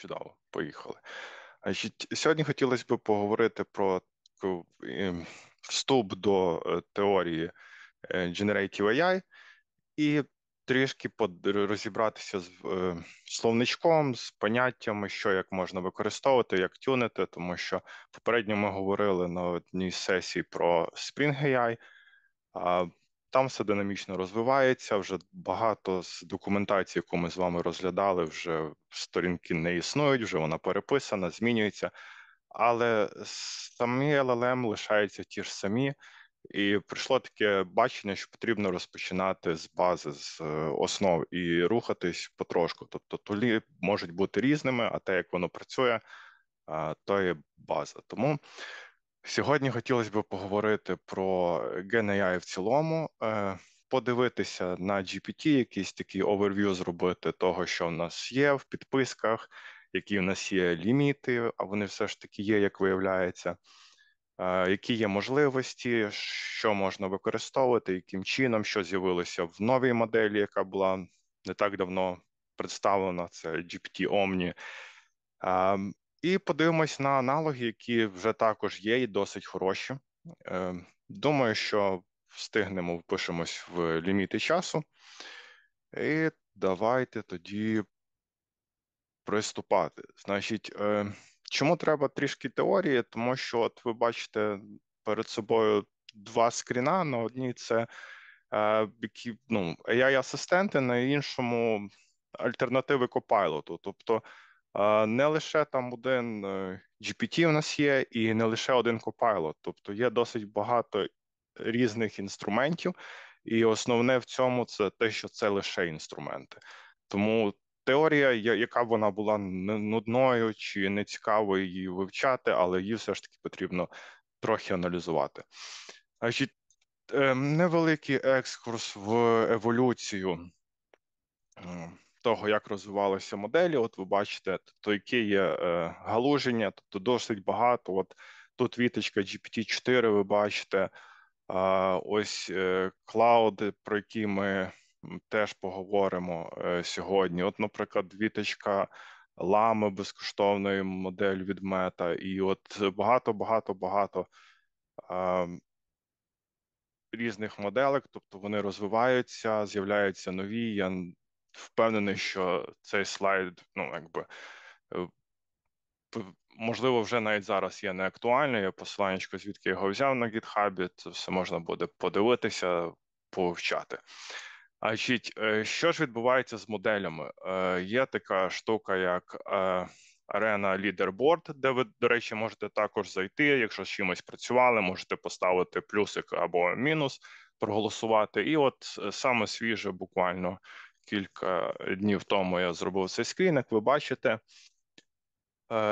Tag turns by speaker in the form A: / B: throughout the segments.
A: Чудово, поїхали. Сьогодні хотілося б поговорити про ем, вступ до е, теорії е, Generative AI і трішки розібратися з е, словничком, з поняттями, що як можна використовувати, як тюнити, тому що попередньо ми говорили на одній сесії про Spring AI, там все динамічно розвивається. Вже багато з документації, яку ми з вами розглядали, вже сторінки не існують, вже вона переписана, змінюється. Але самі LLM лишаються ті ж самі, і прийшло таке бачення, що потрібно розпочинати з бази, з е, основ і рухатись потрошку. Тобто тулі можуть бути різними, а те, як воно працює, то є база. Тому Сьогодні хотілося б поговорити про е, GenAI в цілому, е, подивитися на GPT, якийсь такий оверв'ю зробити того, що в нас є в підписках, які в нас є ліміти, а вони все ж таки є, як виявляється, е, які є можливості, що можна використовувати, яким чином, що з'явилося в новій моделі, яка була не так давно представлена, це GPT Omni. Ем, і подивимось на аналоги, які вже також є, і досить хороші. Е, думаю, що встигнемо впишемось в ліміти часу. І давайте тоді приступати. Значить, е, чому треба трішки теорії? Тому що, от ви бачите перед собою два скріна. На одній це е, які, ну, ai асистенти на іншому альтернативи Copilot. Тобто. Не лише там один е, GPT у нас є, і не лише один Copilot. Тобто є досить багато різних інструментів, і основне в цьому це те, що це лише інструменти. Тому теорія, яка б вона була нудною чи не цікаво її вивчати, але її все ж таки потрібно трохи аналізувати. Значить, ем, невеликий екскурс в еволюцію того, як розвивалися моделі. От ви бачите, то яке є е, галуження, тобто досить багато. От тут віточка GPT-4, ви бачите. Ось е, клауди, про які ми теж поговоримо е, сьогодні. От, наприклад, віточка лами безкоштовної модель від мета, і от багато, багато, багато різних моделек, тобто вони розвиваються, з'являються нові. Я впевнений, що цей слайд, ну якби е, можливо, вже навіть зараз є не актуальний. Я посиланечко звідки його взяв на гітхабі, це все можна буде подивитися, повчати. А е, що ж відбувається з моделями? Е, є така штука, як е, Arena Leaderboard, де ви, до речі, можете також зайти. Якщо з чимось працювали, можете поставити плюсик або мінус, проголосувати. І от саме свіже, буквально кілька днів тому я зробив цей скрін, як ви бачите. Е,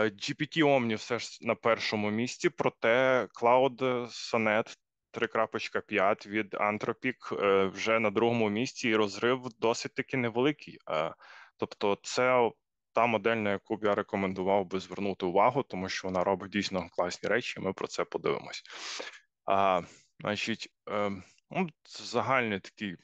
A: GPT Omni все ж на першому місці, проте Cloud Sonnet 3.5 від Anthropic е, вже на другому місці, і розрив досить таки невеликий. Е, тобто, це та модель, на яку б я рекомендував би звернути увагу, тому що вона робить дійсно класні речі. Ми про це подивимось. А, Значить, ем, ну, загальний такий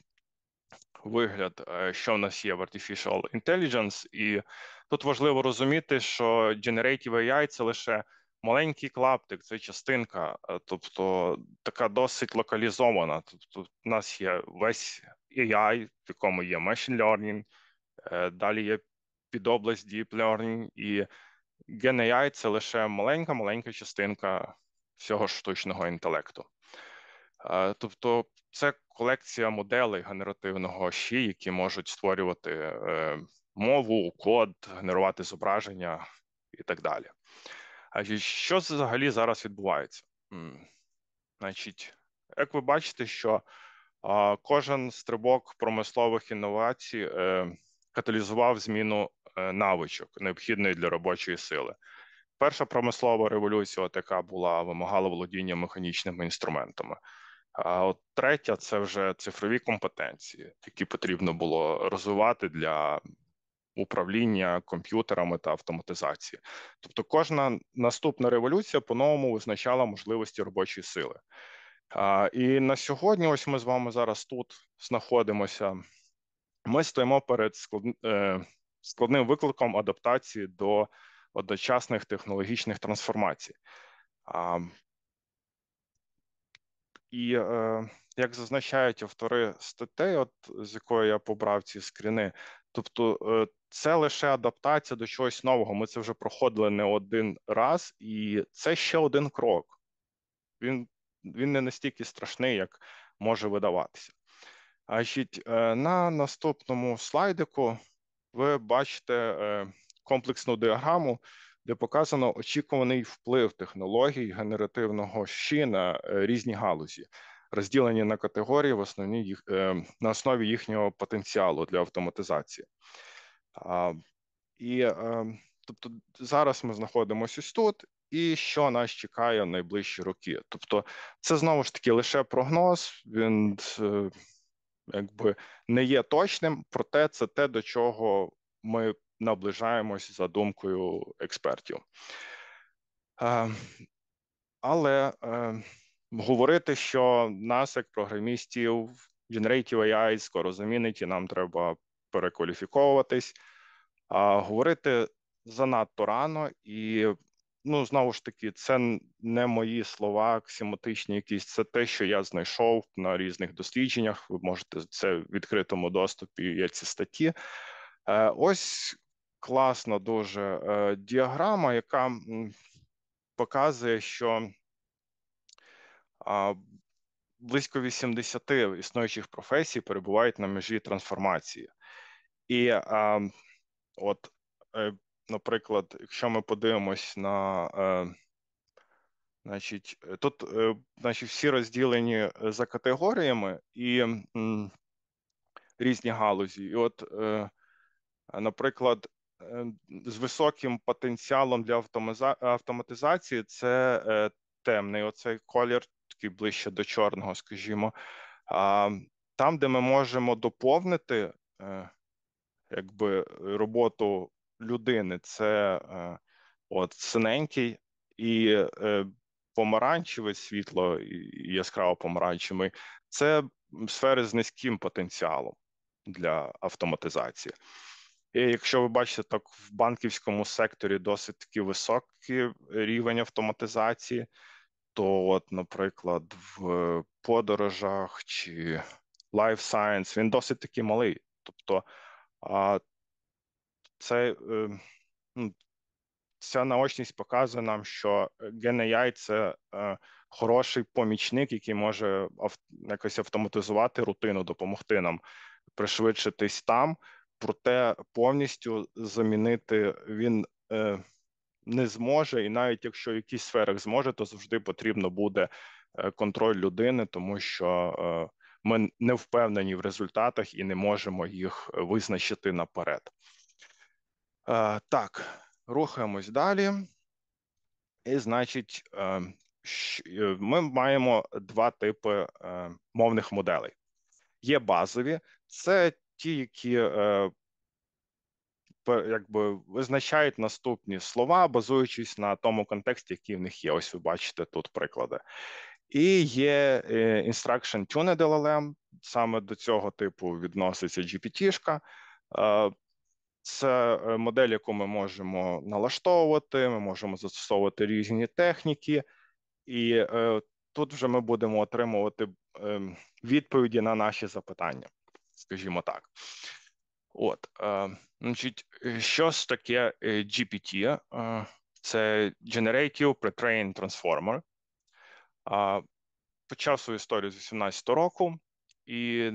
A: вигляд, е, що в нас є в Artificial Intelligence. і тут важливо розуміти, що Generative AI – це лише маленький клаптик, це частинка, е, тобто така досить локалізована. Тобто, в нас є весь AI, в якому є Machine Learning, е, далі є підобласть Deep Learning, і AI це лише маленька-маленька частинка всього штучного інтелекту. Тобто це колекція моделей генеративного ші, які можуть створювати е, мову, код, генерувати зображення і так далі. А що взагалі зараз відбувається? Значить, як ви бачите, що е, кожен стрибок промислових інновацій е, каталізував зміну е, навичок, необхідної для робочої сили. Перша промислова революція, от яка була, вимагала володіння механічними інструментами. А от третя це вже цифрові компетенції, які потрібно було розвивати для управління комп'ютерами та автоматизації. Тобто, кожна наступна революція по-новому визначала можливості робочої сили. А, І на сьогодні, ось ми з вами зараз тут знаходимося. Ми стоїмо перед е, складним викликом адаптації до одночасних технологічних трансформацій. І е, як зазначають автори статей, от з якої я побрав ці скріни, тобто е, це лише адаптація до чогось нового. Ми це вже проходили не один раз, і це ще один крок. Він він не настільки страшний, як може видаватися. А е, на наступному слайдику ви бачите комплексну діаграму де показано очікуваний вплив технологій генеративного щі на е, різні галузі, розділені на категорії в основні їх е, на основі їхнього потенціалу для автоматизації. І е, тобто зараз ми знаходимося ось тут. І що нас чекає в найближчі роки. Тобто, це знову ж таки лише прогноз, він якби не є точним, проте це те, до чого ми наближаємось за думкою експертів. Е, але е, говорити, що нас, як програмістів, Generative AI скоро замінить, і нам треба перекваліфіковуватись, а говорити занадто рано і. Ну, знову ж таки, це не мої слова, аксіоматичні якісь, це те, що я знайшов на різних дослідженнях. Ви можете це в відкритому доступі. Є ці статті. Е, ось класна дуже е, діаграма, яка показує, що близько 80 існуючих професій перебувають на межі трансформації. І от, е, наприклад, якщо ми подивимось на е, Значить, тут значить, всі розділені за категоріями і різні галузі. І от, наприклад, Е, з високим потенціалом для автоматизації це е, темний. Оцей колір такий ближче до чорного, скажімо. А там, де ми можемо доповнити е, якби роботу людини, це от синенький і помаранчеве світло, і яскраво помаранчевий, це сфери з низьким потенціалом для автоматизації. І Якщо ви бачите, так в банківському секторі досить таки високий рівень автоматизації, то, от, наприклад, в подорожах чи life science він досить таки малий. Тобто, а, це е, ну, ця наочність показує нам, що GenAI – це е, хороший помічник, який може якось автоматизувати рутину, допомогти нам пришвидшитись там проте повністю замінити він е, не зможе, і навіть якщо в якісь сферах зможе, то завжди потрібно буде е, контроль людини, тому що е, ми не впевнені в результатах і не можемо їх е, визначити наперед. Так, рухаємось далі. І, значить, ми маємо два типи мовних моделей. Є базові, це ті, які е, якби визначають наступні слова, базуючись на тому контексті, який в них є. Ось ви бачите тут приклади. І є е, Instruction Tuned LLM, саме до цього типу відноситься GPT-шка. Е, це модель, яку ми можемо налаштовувати, ми можемо застосовувати різні техніки, і тут вже ми будемо отримувати ем, відповіді на наші запитання скажімо так. От, е, значить, що ж таке е, GPT? Е, це Generative Pre-trained Transformer. Почав свою історію з 18 року, і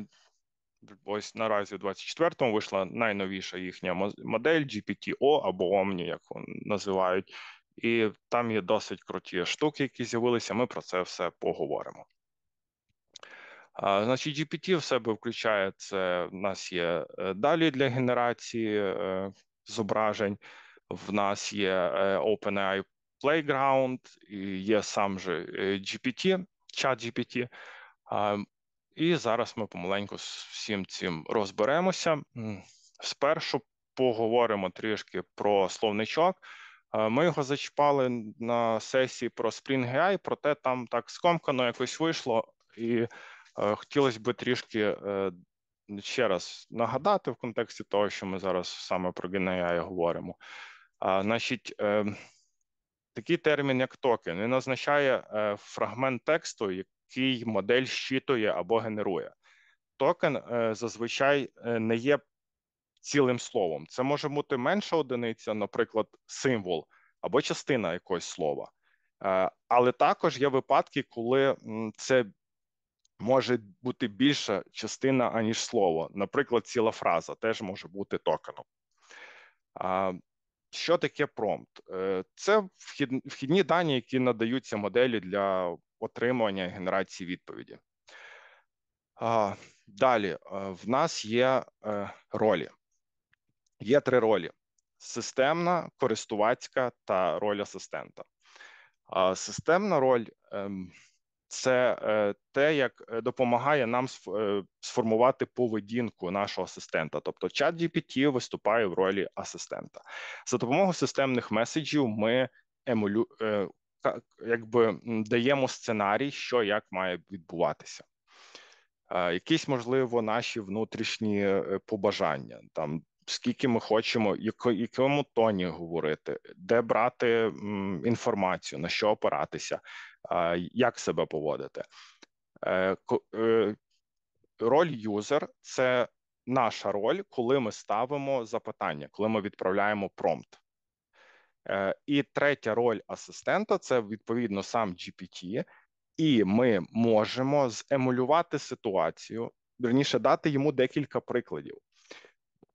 A: ось наразі, в 24-му вийшла найновіша їхня модель GPT-O або Omni, як називають, і там є досить круті штуки, які з'явилися. Ми про це все поговоримо. Значить, GPT в себе включає це. В нас є е, далі для генерації е, зображень, в нас є е, OpenAI Playground, є сам же GPT, чат GPT. І зараз ми помаленьку з всім цим розберемося. Спершу поговоримо трішки про словничок. Ми його зачіпали на сесії про Spring AI, проте там так скомкано якось вийшло. і Е, Хотілося би трішки е, ще раз нагадати в контексті того, що ми зараз саме про GNI говоримо. Значить, ем, такий термін, як токен, він означає е, фрагмент тексту, який модель щитує або генерує. Токен зазвичай не є цілим словом. Це може бути менша одиниця, наприклад, символ або частина якогось слова. Але також є випадки, коли це може бути більша частина, аніж слово. Наприклад, ціла фраза теж може бути токеном. А, Що таке промпт? Е, це вхідні дані, які надаються моделі для отримування генерації відповіді. А, Далі е, в нас є е, ролі. Є три ролі: системна, користувацька та роль асистента. Системна роль ем, це е, те, як е, допомагає нам е, сформувати поведінку нашого асистента. Тобто, чат GPT виступає в ролі асистента. За допомогою системних меседжів ми емулю якби даємо сценарій, що як має відбуватися. Якісь, можливо, наші внутрішні побажання, там скільки ми хочемо, якому тоні говорити, де брати інформацію, на що опиратися, як себе поводити. Е, е, роль юзер це наша роль, коли ми ставимо запитання, коли ми відправляємо промпт. Е, і третя роль асистента це відповідно сам GPT, і ми можемо земулювати ситуацію, верніше дати йому декілька прикладів.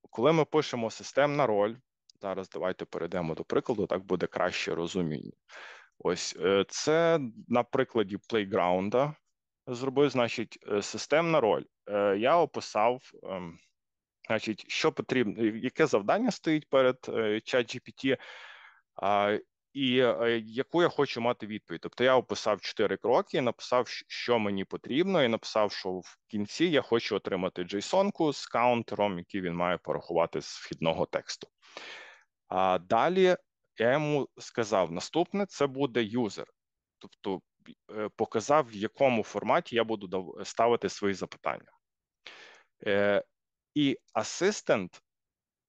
A: Коли ми пишемо системна роль, зараз давайте перейдемо до прикладу, так буде краще розуміння. Ось е, це на прикладі плейграунда зробив, значить, е, системна роль. Е, я описав, ем, значить, що потрібно, яке завдання стоїть перед чат GPT, і яку я хочу мати відповідь. Тобто я описав чотири кроки, написав, що мені потрібно, і написав, що в кінці я хочу отримати JSON-ку з каунтером, який він має порахувати з вхідного тексту. А далі я йому сказав: наступне це буде юзер, тобто е, показав, в якому форматі я буду е, ставити свої запитання. Е, і асистент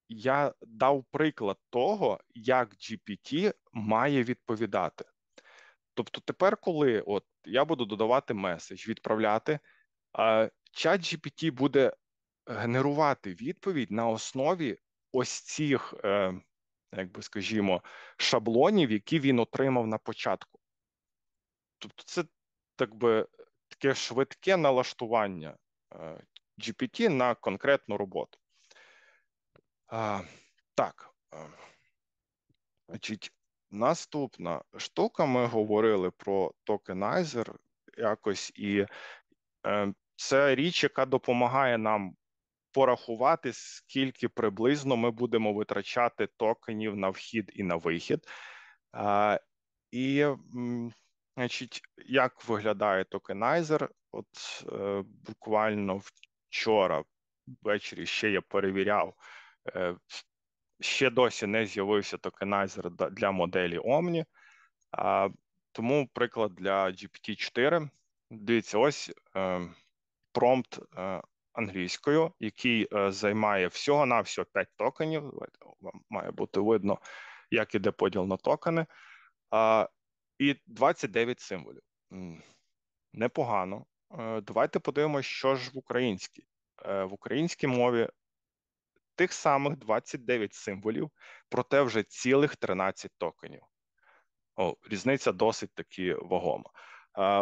A: я дав приклад того, як GPT має відповідати. Тобто, тепер, коли от я буду додавати меседж, відправляти, чат GPT буде генерувати відповідь на основі ось цих якби скажімо, шаблонів, які він отримав на початку. Тобто, це так би таке швидке налаштування е, GPT на конкретну роботу. А, Так. Е, значить, наступна штука, ми говорили про токенайзер якось, і е, це річ, яка допомагає нам порахувати, скільки приблизно ми будемо витрачати токенів на вхід і на вихід. І, значить, як виглядає токенайзер? От е, буквально вчора ввечері ще я перевіряв. Е, ще досі не з'явився токенайзер для моделі Omni. Тому приклад для GPT-4. Дивіться, ось е, промпт е, англійською, який е, займає всього на всього 5 токенів. Вам має бути видно, як іде поділ на токени, і 29 символів. Непогано. Е, давайте подивимося, що ж в українській. Е, в українській мові тих самих 29 символів, проте вже цілих 13 токенів. О, Різниця досить таки вагома.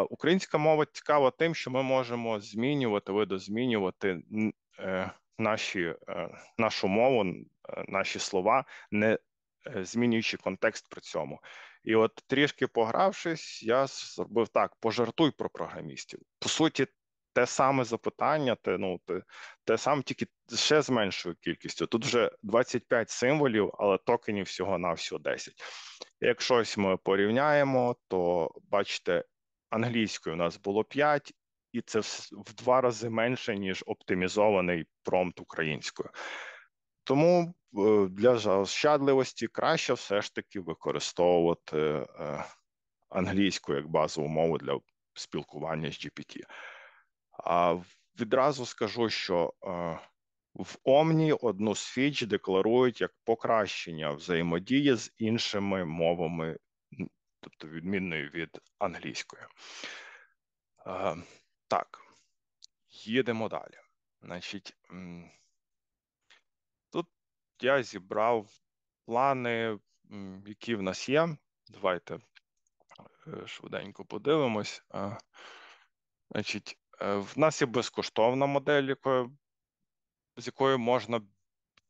A: Українська мова цікава тим, що ми можемо змінювати, видозмінювати е, наші, е, нашу мову, е, наші слова, не змінюючи контекст при цьому. І от трішки погравшись, я зробив так: пожартуй про програмістів. По суті, те саме запитання, те ну те, те саме, тільки ще з меншою кількістю. Тут вже 25 символів, але токенів всього на всього 10. Якщо ми порівняємо, то бачите, англійської у нас було 5, і це в два рази менше, ніж оптимізований промпт українською. Тому е, для заощадливості краще все ж таки використовувати е, англійську як базову мову для спілкування з GPT. А відразу скажу, що е, в Омні одну з фіч декларують як покращення взаємодії з іншими мовами тобто відмінною від англійської. Е, так, їдемо далі. Значить, тут я зібрав плани, які в нас є. Давайте е, швиденько подивимось. Е, значить, е, в нас є безкоштовна модель, якою, з якою можна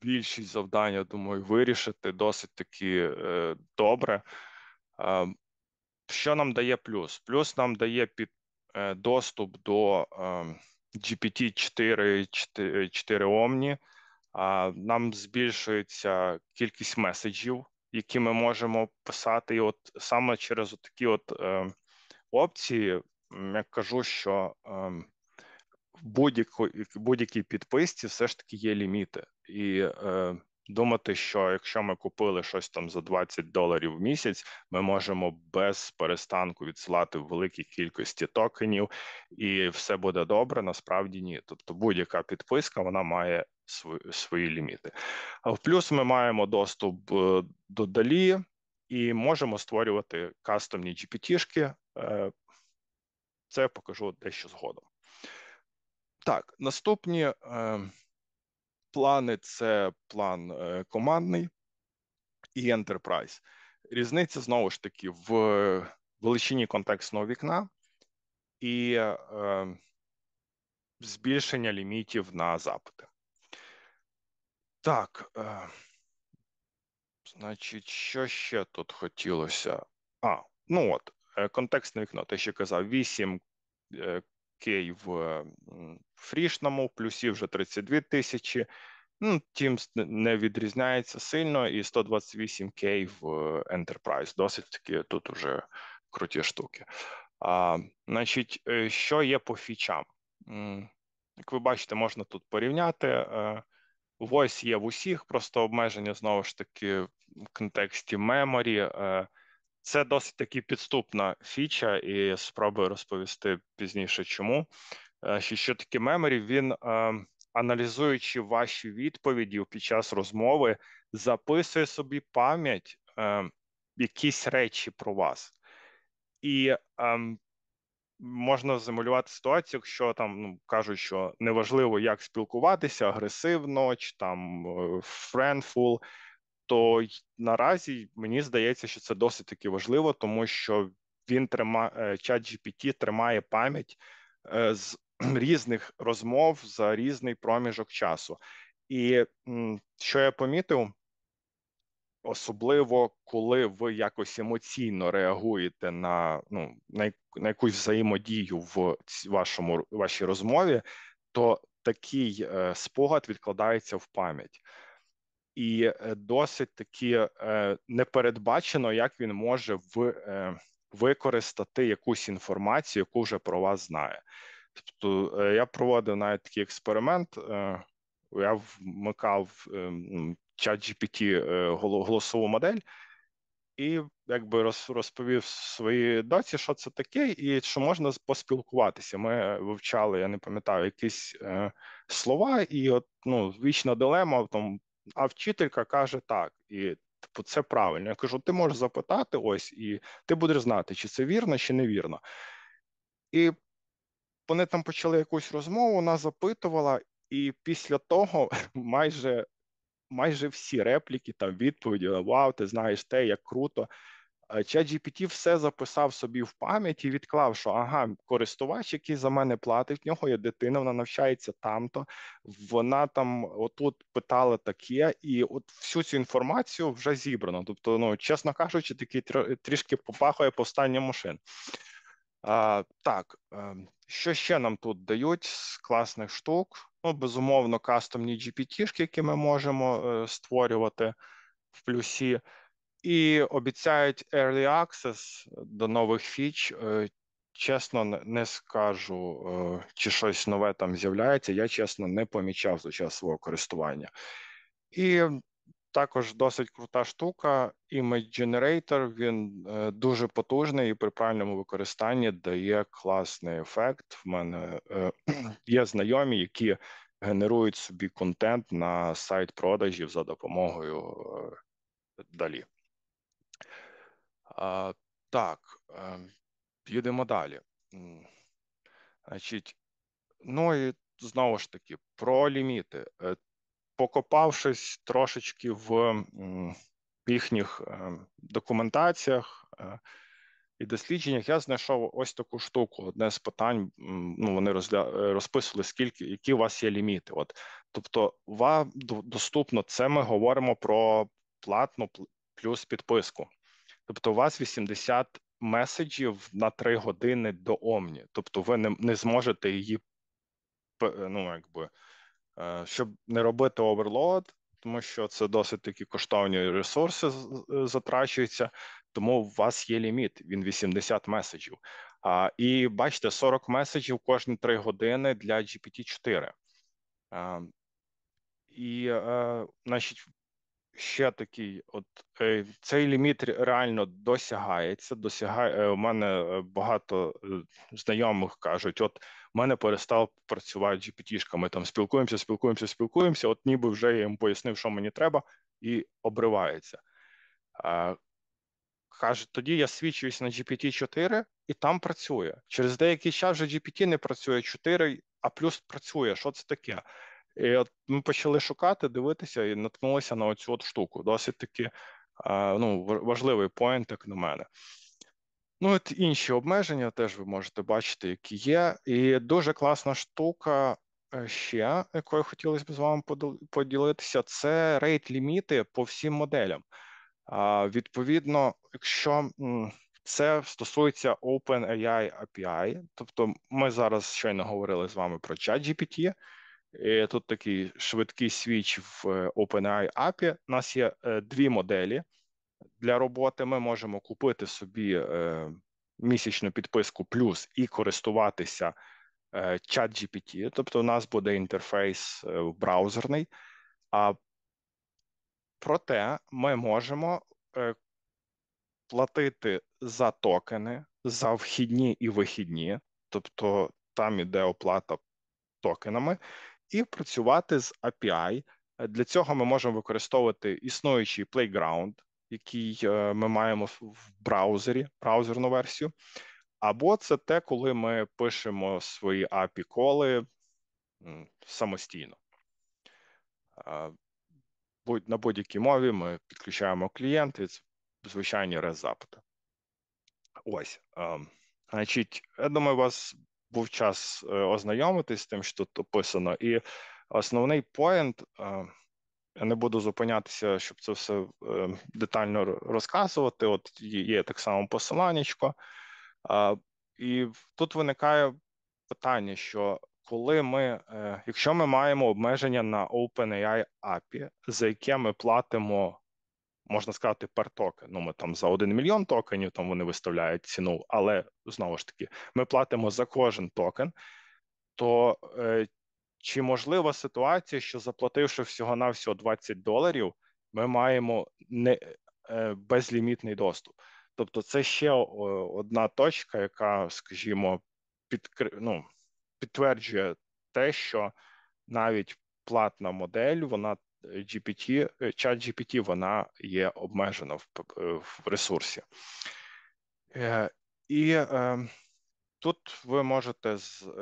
A: більшість завдань, я думаю, вирішити досить таки добре. Що нам дає плюс? Плюс нам дає під е, доступ до GPT 4 4, 4 Omni. Нам збільшується кількість меседжів, які ми можемо писати. І от саме через такі от е, опції, я кажу, що ем, в будь-якій підписці все ж таки є ліміти. І е, думати, що якщо ми купили щось там за 20 доларів в місяць, ми можемо без перестанку відсилати великі кількості токенів, і все буде добре. Насправді ні. Тобто, будь-яка підписка вона має свої, свої ліміти. А в плюс ми маємо доступ е, до далі і можемо створювати кастомні GPT-шки. Е, це покажу дещо згодом. Так, наступні е, плани це план е, командний і Enterprise. Різниця знову ж таки в е, величині контекстного вікна і е, збільшення лімітів на запити. Так, е, значить, що ще тут хотілося? А, ну от, е, контекстне вікно, те, що казав, 8 Кей в фрішному, плюсі вже 32 тисячі. Ну, Teams не відрізняється сильно, і 128 Кей в Enterprise. Досить таки тут уже круті штуки. А, Значить, е, що є по фічам? Як ви бачите, можна тут порівняти. Е, voice є в усіх, просто обмеження знову ж таки в контексті меморі. Це досить таки підступна фіча, і спробую розповісти пізніше, чому е, що таке меморі, він е, аналізуючи ваші відповіді під час розмови, записує собі пам'ять е, якісь речі про вас, і ем, можна замалювати ситуацію, якщо там ну, кажуть, що неважливо, як спілкуватися агресивно, чи там френдфул то наразі мені здається, що це досить таки важливо, тому що він тримає чат е, GPT тримає пам'ять е, з різних розмов за різний проміжок часу. І що я помітив, особливо коли ви якось емоційно реагуєте на ну на, якусь взаємодію в вашому вашій розмові, то такий е, спогад відкладається в пам'ять і е, досить таки е, непередбачено, як він може в е, використати якусь інформацію, яку вже про вас знає. Тобто я проводив навіть такий експеримент. Я вмикав чат GPT голосову модель і якби розповів своїй доці, що це таке, і що можна поспілкуватися. Ми вивчали, я не пам'ятаю, якісь слова, і от ну вічна дилема там а вчителька каже так. І типу, це правильно. Я кажу: ти можеш запитати ось, і ти будеш знати, чи це вірно, чи невірно. І вони там почали якусь розмову, вона запитувала, і після того майже майже всі репліки, там відповіді: Вау, ти знаєш те, як круто. Е, ChatGPT все записав собі в пам'ять і відклав, що ага, користувач, який за мене платить, в нього є дитина, вона навчається там-то, вона там отут питала таке, і от всю цю інформацію вже зібрано. Тобто, ну чесно кажучи, такий трішки попахує повстання машин. А, Так, е, що ще нам тут дають з класних штук? Ну, безумовно, кастомні GPT-шки, які ми можемо е, створювати в плюсі. І обіцяють early access до нових фіч. Е, чесно, не скажу, е, чи щось нове там з'являється. Я чесно не помічав за час свого користування. І також досить крута штука. Image Generator, він е, дуже потужний і при правильному використанні дає класний ефект. В мене є знайомі, які генерують собі контент на сайт продажів за допомогою далі. Так, підемо далі. Значить, ну і знову ж таки, про ліміти. Э, покопавшись трошечки в їхніх документаціях і э, дослідженнях, я знайшов ось таку штуку. Одне з питань, ну вони розгля... розписували, скільки які у вас є ліміти. От, Тобто, вам доступно це ми говоримо про платну плюс підписку. Тобто, у вас 80 меседжів на 3 години до Омні. Тобто, ви не, не зможете її ну, якби, е, щоб не робити оверлоад, тому що це досить такі коштовні ресурси затрачуються, тому у вас є ліміт, він 80 меседжів. А, І бачите, 40 меседжів кожні 3 години для GPT-4. А, ем, І, а, е, значить, ще такий: от е, цей ліміт реально досягається. Досягає е, у мене е, багато знайомих кажуть: от в мене перестав працювати GPT-шка, Ми там спілкуємося, спілкуємося, спілкуємося. От, ніби вже я їм пояснив, що мені треба, і обривається. Каже, тоді я свідчуюсь на GPT-4 і там працює. Через деякий час вже GPT не працює 4, а плюс працює. Що це таке? І от ми почали шукати, дивитися і наткнулися на оцю от штуку. Досить таки ну, важливий поінт, як на мене. Ну, от інші обмеження теж ви можете бачити, які є. І дуже класна штука е, ще, якою хотілося б з вами поділитися, це рейт-ліміти по всім моделям. Відповідно, якщо це стосується OpenAI API, тобто ми зараз щойно говорили з вами про ChatGPT, Е, тут такий швидкий свіч в е, OpenAI API. У нас є е, дві моделі для роботи. Ми можемо купити собі місячну підписку плюс і користуватися чат GPT. Тобто, у нас буде інтерфейс браузерний. А проте ми можемо платити за токени, за вхідні і вихідні, тобто там іде оплата токенами і працювати з API. Е, для цього ми можемо використовувати існуючий Playground, який е, ми маємо в браузері, браузерну версію. Або це те, коли ми пишемо свої api коли самостійно. Е, на будь-якій мові ми підключаємо клієнт від звичайні рез запити Ось. Ем, значить, я думаю, у вас був час е, ознайомитись з тим, що тут описано, і основний поєнт. Е, я не буду зупинятися, щоб це все е, детально розказувати. От є так само посиланнячко. І тут виникає питання: що коли ми, якщо ми маємо обмеження на OpenAI API, за яке ми платимо можна сказати, пер токен. Ну, Ми там за 1 мільйон токенів там вони виставляють ціну, але знову ж таки, ми платимо за кожен токен. То е, чи можлива ситуація, що заплативши всього на всього 20 доларів, ми маємо не е, безлімітний доступ? Тобто, це ще одна точка, яка, скажімо, під, ну, підтверджує те, що навіть платна модель вона GPT, е, чат GPT вона є обмежена в, е, в ресурсі. Е, і тут ви можете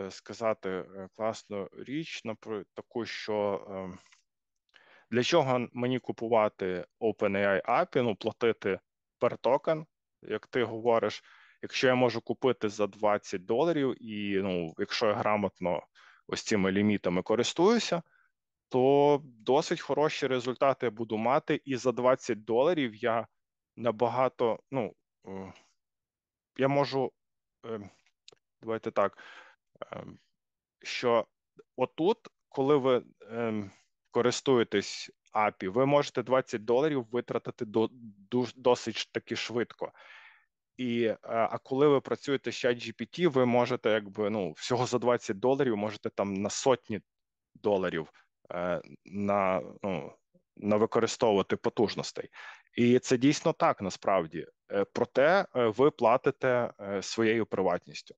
A: сказати класну річ, наприклад, таку, що для чого мені купувати OpenAI API, ну платити per токен, як ти говориш, якщо я можу купити за 20 доларів, і ну, якщо я грамотно ось цими лімітами користуюся, то досить хороші результати я буду мати. І за 20 доларів я набагато, ну е, я можу, е, давайте так, е, що отут, коли ви користуєтесь API, ви можете 20 доларів витратити досить таки швидко. І а коли ви працюєте з ChatGPT, ви можете, якби ну всього за 20 доларів, можете там на сотні доларів Е, на ну, на використовувати потужностей, і це дійсно так насправді. Е, проте е, ви платите своєю приватністю.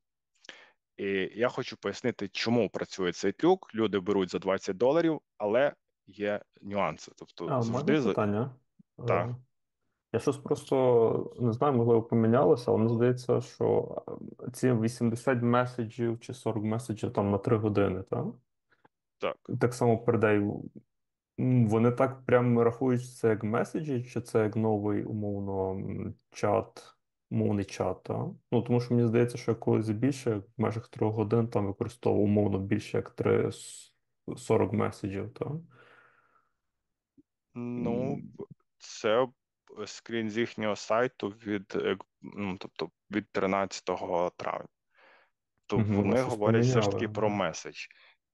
A: І я хочу пояснити, чому працює цей трюк. Люди беруть за 20 доларів, але є нюанси. Тобто а, завжди питання. Так. Я щось просто не знаю, можливо, помінялося, але мені здається, що ем, ці 80 меседжів чи 40 меседжів там на 3 години, так? Так. Так само передай. Вони так прямо рахують це як меседжі, чи це як новий, умовно, чат, умовний чат. Та? Ну, тому що мені здається, що колись більше, в межах трьох годин там використовував умовно більше як 3, 40 меседжів, так? Ну, це скрін з їхнього сайту від ну, тобто від 13 травня. Тобто угу, вони говорять все ж таки про меседж.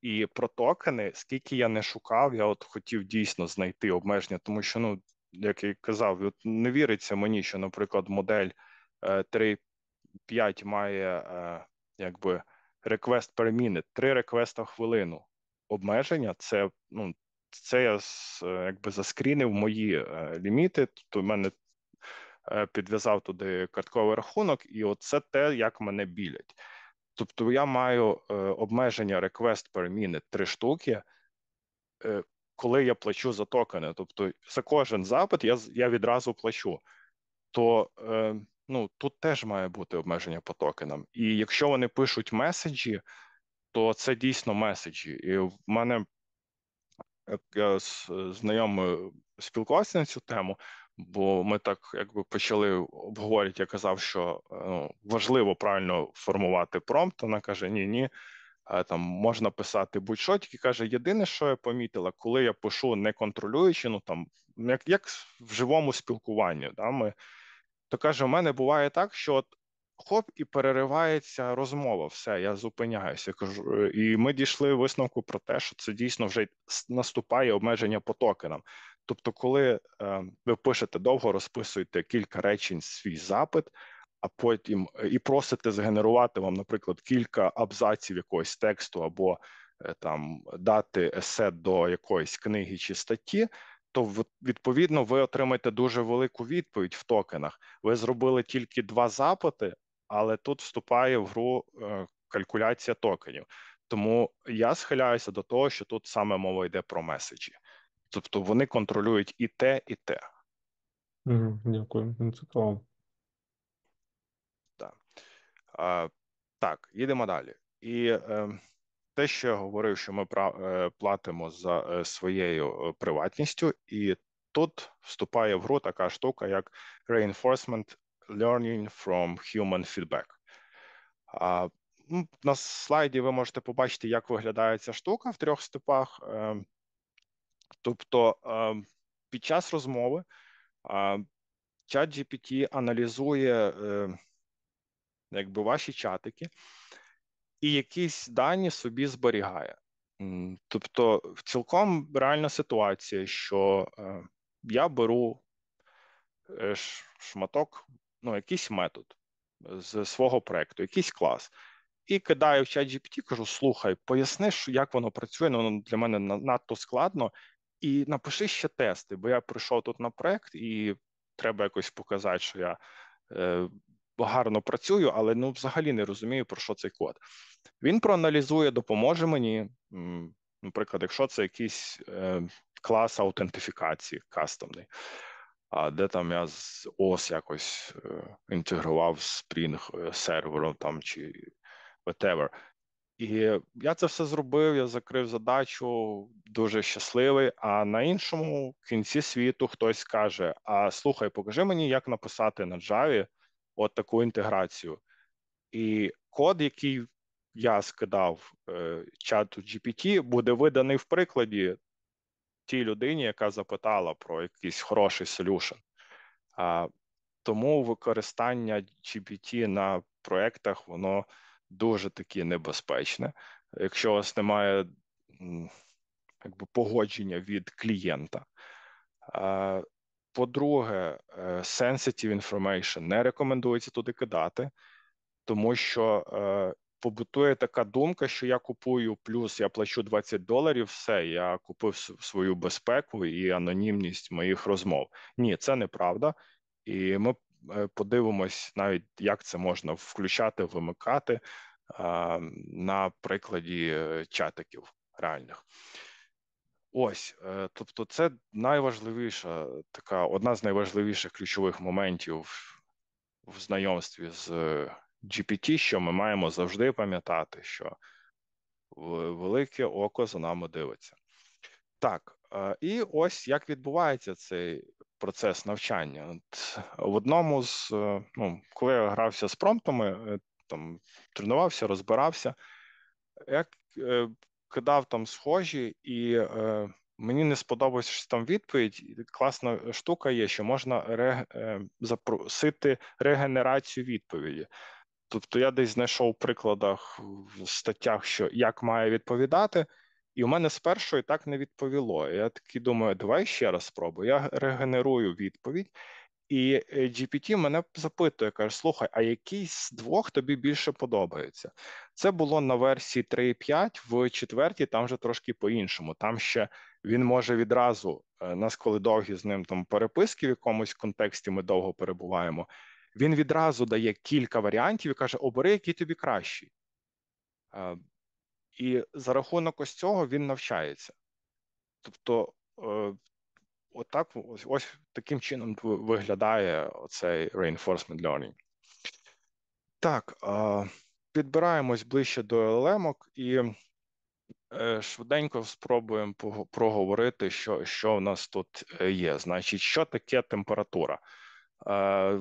A: І про токени, скільки я не шукав, я от хотів дійсно знайти обмеження, тому що, ну, як я казав, от не віриться мені, що, наприклад, модель 3.5 е, має е, якби реквест переміни, три реквеста хвилину. Обмеження це ну, це я якби заскрінив мої е, ліміти. Тобто в мене підв'язав туди картковий рахунок, і от це те, як мене білять. Тобто я маю е, обмеження request per minute три штуки, е, коли я плачу за токени. Тобто за кожен запит я я відразу плачу. То е, ну, тут теж має бути обмеження по токенам. І якщо вони пишуть меседжі, то це дійсно меседжі. І в мене е, я з е, знайомою спілкувався на цю тему. Бо ми так якби почали обговорювати, я казав, що ну, важливо правильно формувати промпт. Вона каже: Ні, ні, е, там можна писати будь-що. Тільки каже: єдине, що я помітила, коли я пишу не контролюючи, ну там ну, як як в живому спілкуванні, да, ми, то каже: у мене буває так, що от хоп, і переривається розмова. Все, я зупиняюся. Кажу, «Е, і ми дійшли висновку про те, що це дійсно вже наступає обмеження по токенам. Тобто, коли е, ви пишете довго, розписуєте кілька речень свій запит, а потім е, і просите згенерувати вам, наприклад, кілька абзаців якогось тексту або е, там дати есе до якоїсь книги чи статті. То відповідно ви отримаєте дуже велику відповідь в токенах. Ви зробили тільки два запити, але тут вступає в гру калькуляція токенів. Тому я схиляюся до того, що тут саме мова йде про меседжі. Тобто вони контролюють і те, і те. Дякую, ну, цікаво. Так, а, так, їдемо далі. І е, те, що я говорив, що ми е, платимо за е, своєю е, приватністю, і тут вступає в гру така штука, як reinforcement learning from human feedback. А, ну, На слайді ви можете побачити, як виглядає ця штука в трьох степах. Тобто ем, під час розмови чат ем, GPT аналізує ем, якби ваші чатики і якісь дані собі зберігає. Тобто, цілком реальна ситуація, що я беру е, шматок, ну, якийсь метод з свого проекту, якийсь клас. І кидаю в чат GPT, кажу: слухай, поясни, як воно працює, ну, воно для мене надто складно, і напиши ще тести, бо я прийшов тут на проект, і треба якось показати, що я е, гарно працюю, але ну взагалі не розумію, про що цей код. Він проаналізує, допоможе мені. Наприклад, якщо це якийсь е, клас аутентифікації кастомний, а де там я з ОС якось е, інтегрував Spring е, сервером там чи whatever, і я це все зробив. Я закрив задачу, дуже щасливий. А на іншому кінці світу хтось каже: А слухай, покажи мені, як написати на Java от таку інтеграцію. І код, який я скидав е, чату GPT, буде виданий в прикладі тій людині, яка запитала про якийсь хороший солюшн. Тому використання GPT на проектах, воно дуже таки небезпечне. Якщо у вас немає якби, погодження від клієнта. По-друге, е, sensitive information не рекомендується туди кидати, тому що е, побутує така думка, що я купую плюс, я плачу 20 доларів, все, я купив свою безпеку і анонімність моїх розмов. Ні, це неправда. І ми Е, подивимось навіть, як це можна включати, вимикати е, на прикладі е, чатиків реальних. Ось, тобто, це найважливіша така одна з найважливіших ключових моментів в знайомстві з GPT, що ми маємо завжди пам'ятати, що велике око за нами дивиться. Так, і ось як відбувається цей процес навчання. От, е, В одному з е, ну, коли я грався з промптами, е, там тренувався, розбирався, я е, кидав там схожі, і е, мені не сподобалася там відповідь. Класна штука є, що можна ре, е, запросити регенерацію відповіді. Тобто я десь знайшов у прикладах в статтях, що як має відповідати. І у мене з першої так не відповіло. Я таки думаю, давай ще раз спробую. Я регенерую відповідь, і е, GPT мене запитує, каже: слухай, а який з двох тобі більше подобається? Це було на версії 3.5, в четвертій, там вже трошки по-іншому. Там ще він може відразу е, нас, коли довгі з ним там переписки в якомусь контексті, ми довго перебуваємо. Він відразу дає кілька варіантів і каже: Обери, який тобі кращий. Е, і за рахунок ось цього він навчається. Тобто, е, отак ось, ось таким чином виглядає цей reinforcement learning. Так, е, підбираємось ближче до LLM і е, швиденько спробуємо проговорити, що, що в нас тут е, є. Значить, що таке температура. Е,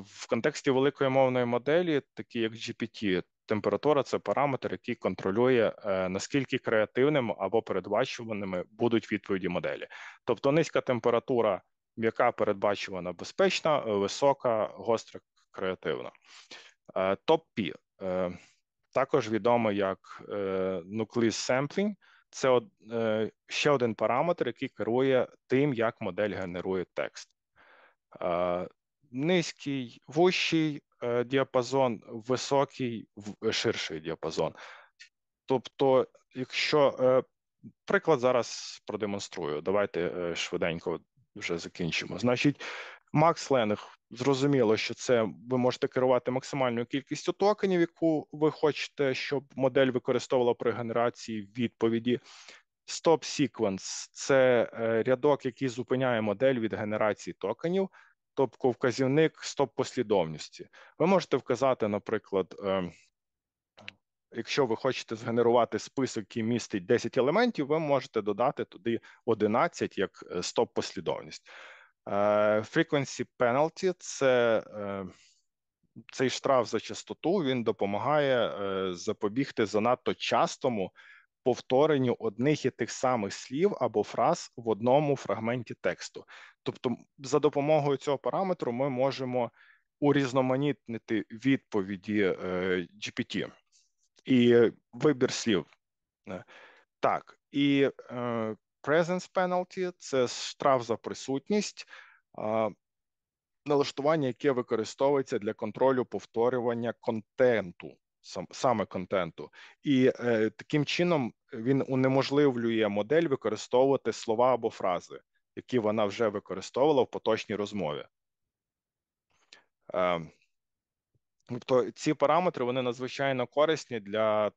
A: в контексті великої мовної моделі, такі як GPT, температура це параметр, який контролює е, наскільки креативним або передбачуваними будуть відповіді моделі. Тобто низька температура, м'яка передбачувана безпечна, висока, гостра, креативна. Е, топ P також відомо як nucleus sampling. Це ще один параметр, який керує тим, як модель генерує текст низький, вищий е, діапазон, високий, е, ширший діапазон. Тобто, якщо е, приклад зараз продемонструю, давайте швиденько вже закінчимо. Значить, Макс Lenig, зрозуміло, що це ви можете керувати максимальною кількістю токенів, яку ви хочете, щоб модель використовувала при генерації відповіді. Stop Sequence – це рядок, який зупиняє модель від генерації токенів стоп-вказівник, стоп послідовності. Ви можете вказати, наприклад, ем, якщо ви хочете згенерувати список, який містить 10 елементів, ви можете додати туди 11 як е, стоп послідовність. Е, frequency penalty – це е, цей штраф за частоту, він допомагає запобігти занадто частому повторенню одних і тих самих слів або фраз в одному фрагменті тексту. Тобто, за допомогою цього параметру ми можемо урізноманітнити відповіді е, GPT і вибір слів. Е, так, і е, presence penalty – це штраф за присутність. Налаштування, яке використовується для контролю повторювання контенту сам, саме контенту, і е, таким чином він унеможливлює модель використовувати слова або фрази, які вона вже використовувала в поточній розмові. Е, Тобто ці параметри вони надзвичайно корисні для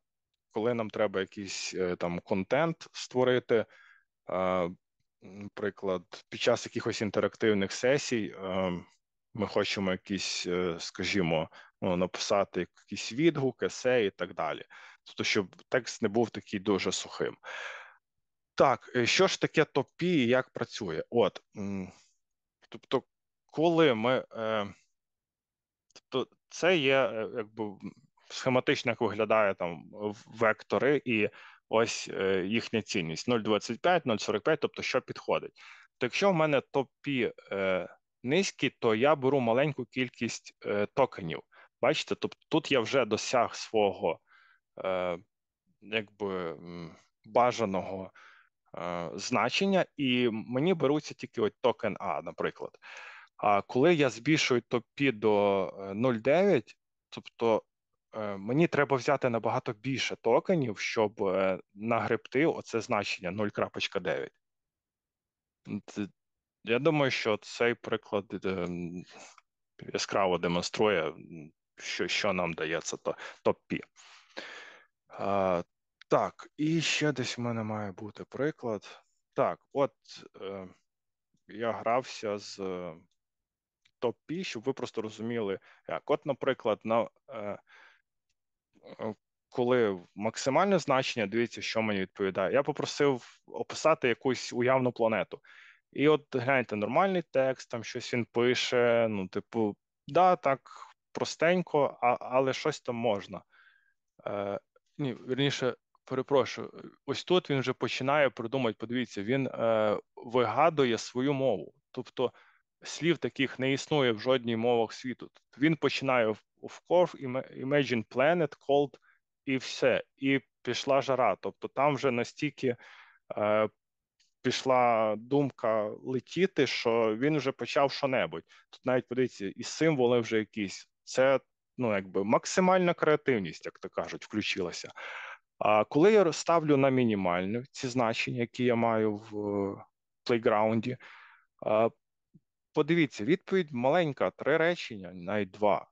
A: коли нам треба якийсь е, там контент створити. Е, наприклад, під час якихось інтерактивних сесій ем, ми хочемо якісь, е, скажімо, ну, написати якісь відгуки, есе і так далі. Тобто, щоб текст не був такий дуже сухим. Так, е, що ж таке топі і як працює? От, тобто, коли ми. Е, тобто, це є е, якби схематично, як виглядає там вектори, і ось е, їхня цінність 0,25, 045, тобто, що підходить. Тобто, якщо в мене топі е, низькі, то я беру маленьку кількість е, токенів. Бачите, тобто тут я вже досяг свого е, якби бажаного е, значення, і мені беруться тільки от токен А, наприклад. А коли я збільшую топі до 0,9, е, тобто е, мені треба взяти набагато більше токенів, щоб е, нагребти оце значення 0,9. Я думаю, що цей приклад е, яскраво демонструє що що нам дається то топ-пі. Так, і ще десь в мене має бути приклад. Так, от е, я грався з е, топ-пі, щоб ви просто розуміли, як. От, наприклад, на, е, е, коли максимальне значення, дивіться, що мені відповідає. Я попросив описати якусь уявну планету. І от гляньте, нормальний текст, там щось він пише. Ну, типу, да, так простенько, а, але щось там можна. Е, Ні, верніше, перепрошую, ось тут він вже починає придумати. Подивіться, він е, вигадує свою мову, тобто слів таких не існує в жодній мовах світу. Тобто він починає в course, Imagine Planet, Cold і все, і пішла жара. Тобто там вже настільки. Е, Пішла думка летіти, що він вже почав що небудь. Тут навіть подивіться, і символи вже якісь це ну, якби максимальна креативність, як то кажуть, включилася. А коли я ставлю на мінімальну ці значення, які я маю в е, плейграунді, подивіться, відповідь маленька, три речення, навіть два.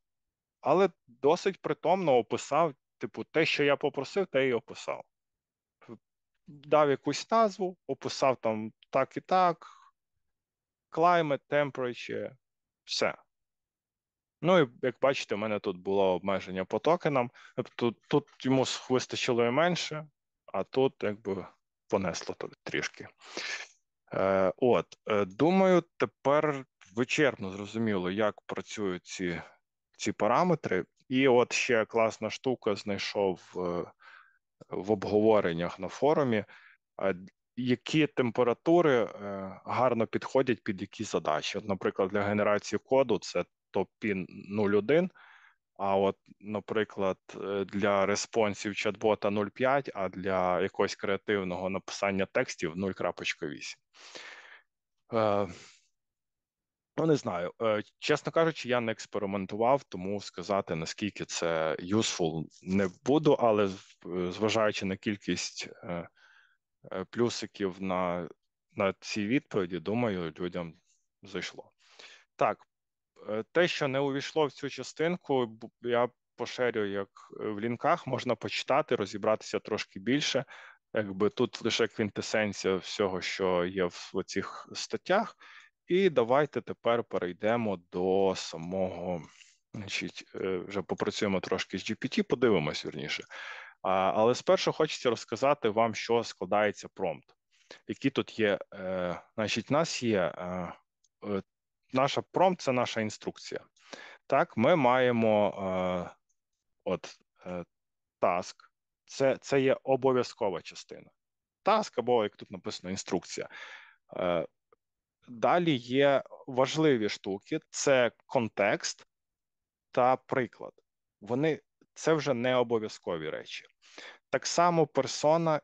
A: Але досить притомно описав, типу, те, що я попросив, те і описав. Дав якусь назву, описав там так і так, climate, temperature, все. Ну і як бачите, у мене тут було обмеження по токенам. Тобто тут йому вистачило і менше, а тут якби понесло тут трішки. Е, От, е, думаю, тепер вичерпно зрозуміло, як працюють ці ці параметри. І от ще класна штука знайшов е, в обговореннях на форумі, які температури е, гарно підходять під які задачі. От, Наприклад, для генерації коду це топ-пін 0.1, а от, наприклад, е, для респонсів чат-бота 0.5, а для якогось креативного написання текстів 0.8. Е, ну, не знаю. Е, чесно кажучи, я не експериментував, тому сказати, наскільки це useful, не буду, але зважаючи на кількість е, е плюсиків на, на цій відповіді, думаю, людям зайшло. Так, Е, те, що не увійшло в цю частинку, я поширю як е, в лінках, можна почитати, розібратися трошки більше. Якби тут лише квінтесенція всього, що є в цих статтях. І давайте тепер перейдемо до самого, значить, е, вже попрацюємо трошки з GPT, подивимось вірніше. А, Але спершу хочеться розказати вам, що складається промпт, які тут є. Значить, в нас є наша пром це наша інструкція. Так, ми маємо е, от е, task, це це є обов'язкова частина. Таск або, як тут написано, інструкція. Е, далі є важливі штуки: це контекст та приклад. Вони це вже не обов'язкові речі. Так само персона,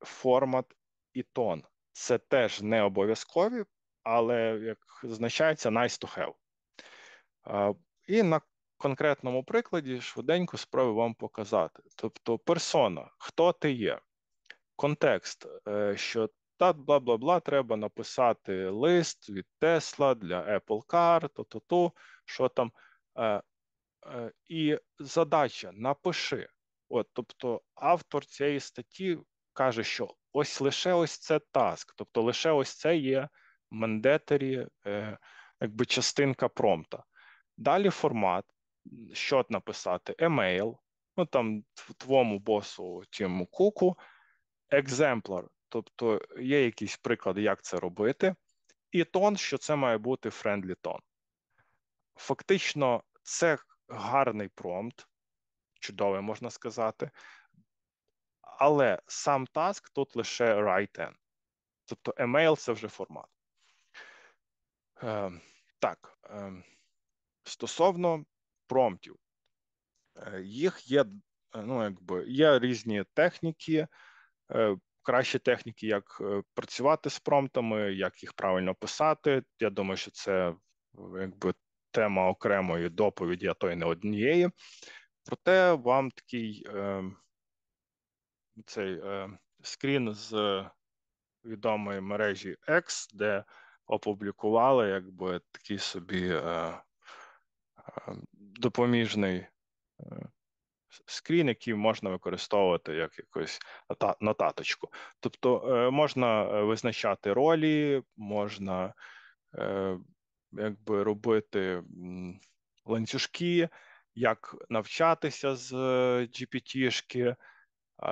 A: формат і тон. Це теж не обов'язкові, але як зазначається, nice to have. І на конкретному прикладі швиденько спробую вам показати. Тобто, персона, хто ти є, контекст, е, що та бла бла бла, треба написати лист від Tesla для Apple Car, то-то-то, що там. Е, е, і задача напиши. От, Тобто автор цієї статті каже, що ось лише ось це таск, тобто лише ось це є Мендетері, е, якби частинка промпта. Далі формат, що написати, емейл, ну там твому босу тіму куку, екземпляр, тобто є якісь приклади, як це робити, і тон, що це має бути френдлі тон. Фактично, це гарний промпт, чудовий можна сказати, але сам таск тут лише write-in. Тобто емейл це вже формат. Е, Так, е, стосовно промптів, е, їх є е, ну, якби є різні техніки, е, кращі техніки, як е, працювати з промптами, як їх правильно писати. Я думаю, що це якби тема окремої доповіді, а то й не однієї. Проте вам такий е, цей е, скрін з відомої мережі X, де опублікували якби такий собі е, е допоміжний е, скрін, який можна використовувати як якусь нотаточку. Тобто е, можна визначати ролі, можна якби робити ланцюжки, як навчатися з GPT-шки,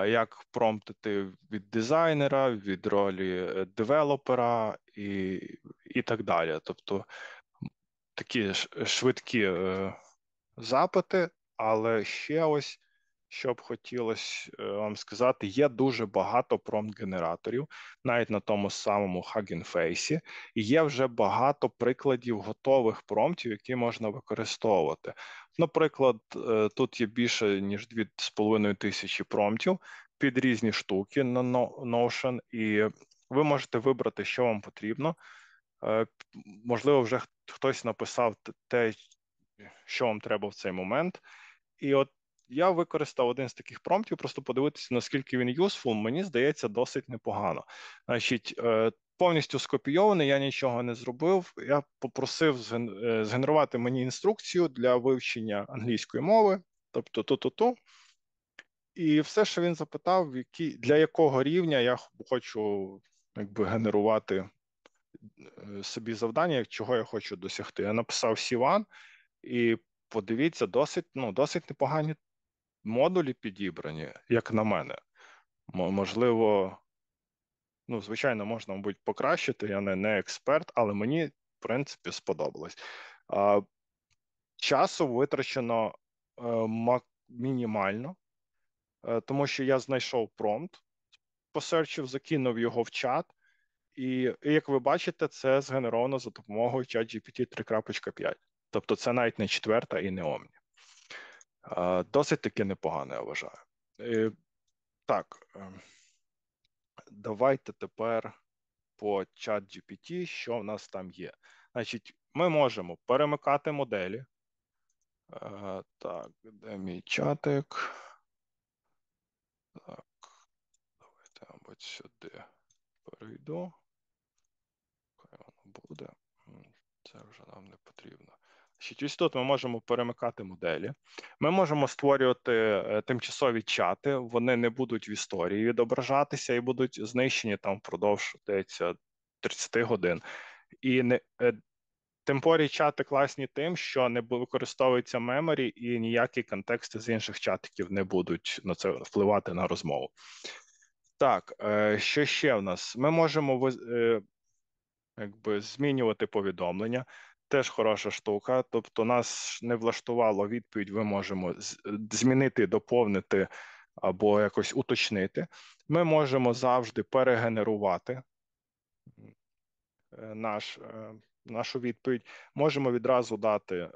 A: як промптити від дизайнера, від ролі е, девелопера і і так далі. Тобто такі швидкі е, запити, але ще ось. Що б хотілося е, вам сказати, є дуже багато промпт-генераторів, навіть на тому самому Hugging Face. І є вже багато прикладів готових промптів, які можна використовувати. Наприклад, е, тут є більше ніж 2,5 тисячі промптів під різні штуки на Notion, і ви можете вибрати, що вам потрібно. Е, можливо, вже хтось написав те, що вам треба в цей момент. І от я використав один з таких промптів, просто подивитися, наскільки він useful, мені здається, досить непогано. Значить, е, повністю скопійований, я нічого не зробив. Я попросив е, згенерувати мені інструкцію для вивчення англійської мови, тобто ту-ту-ту. І все, що він запитав, які, для якого рівня я хочу якби, генерувати е, собі завдання, чого я хочу досягти. Я написав Сіван, і подивіться, досить ну, досить непогані модулі підібрані, як на мене. Можливо, Ну, звичайно, можна, мабуть, покращити. Я не, не експерт, але мені, в принципі, сподобалось. А, Часу витрачено е, мінімально, е, тому що я знайшов промпт, посерчив, закинув його в чат, і, і як ви бачите, це згенеровано за допомогою чат GPT 3.5. Тобто, це навіть не четверта і не омні. Е, досить таки непогано, я вважаю. Е, так. Ем, давайте тепер по чат GPT, що в нас там є. Значить, ми можемо перемикати моделі. Е, так, де мій чатик? Так, давайте, мабуть, сюди перейду. Хай воно буде. Це вже нам не потрібно. Ось тут ми можемо перемикати моделі, ми можемо створювати е, тимчасові чати, вони не будуть в історії відображатися і будуть знищені там впродовж деться, 30 годин. І не е, темпорі чати класні тим, що не використовується меморі, і ніякі контексти з інших чатиків не будуть на це впливати на розмову. Так, е, що ще в нас? Ми можемо якби змінювати повідомлення теж хороша штука. Тобто, нас не влаштувало відповідь. Ми можемо змінити, доповнити або якось уточнити. Ми можемо завжди перегенерувати е, наш, е, нашу відповідь. Можемо відразу дати е,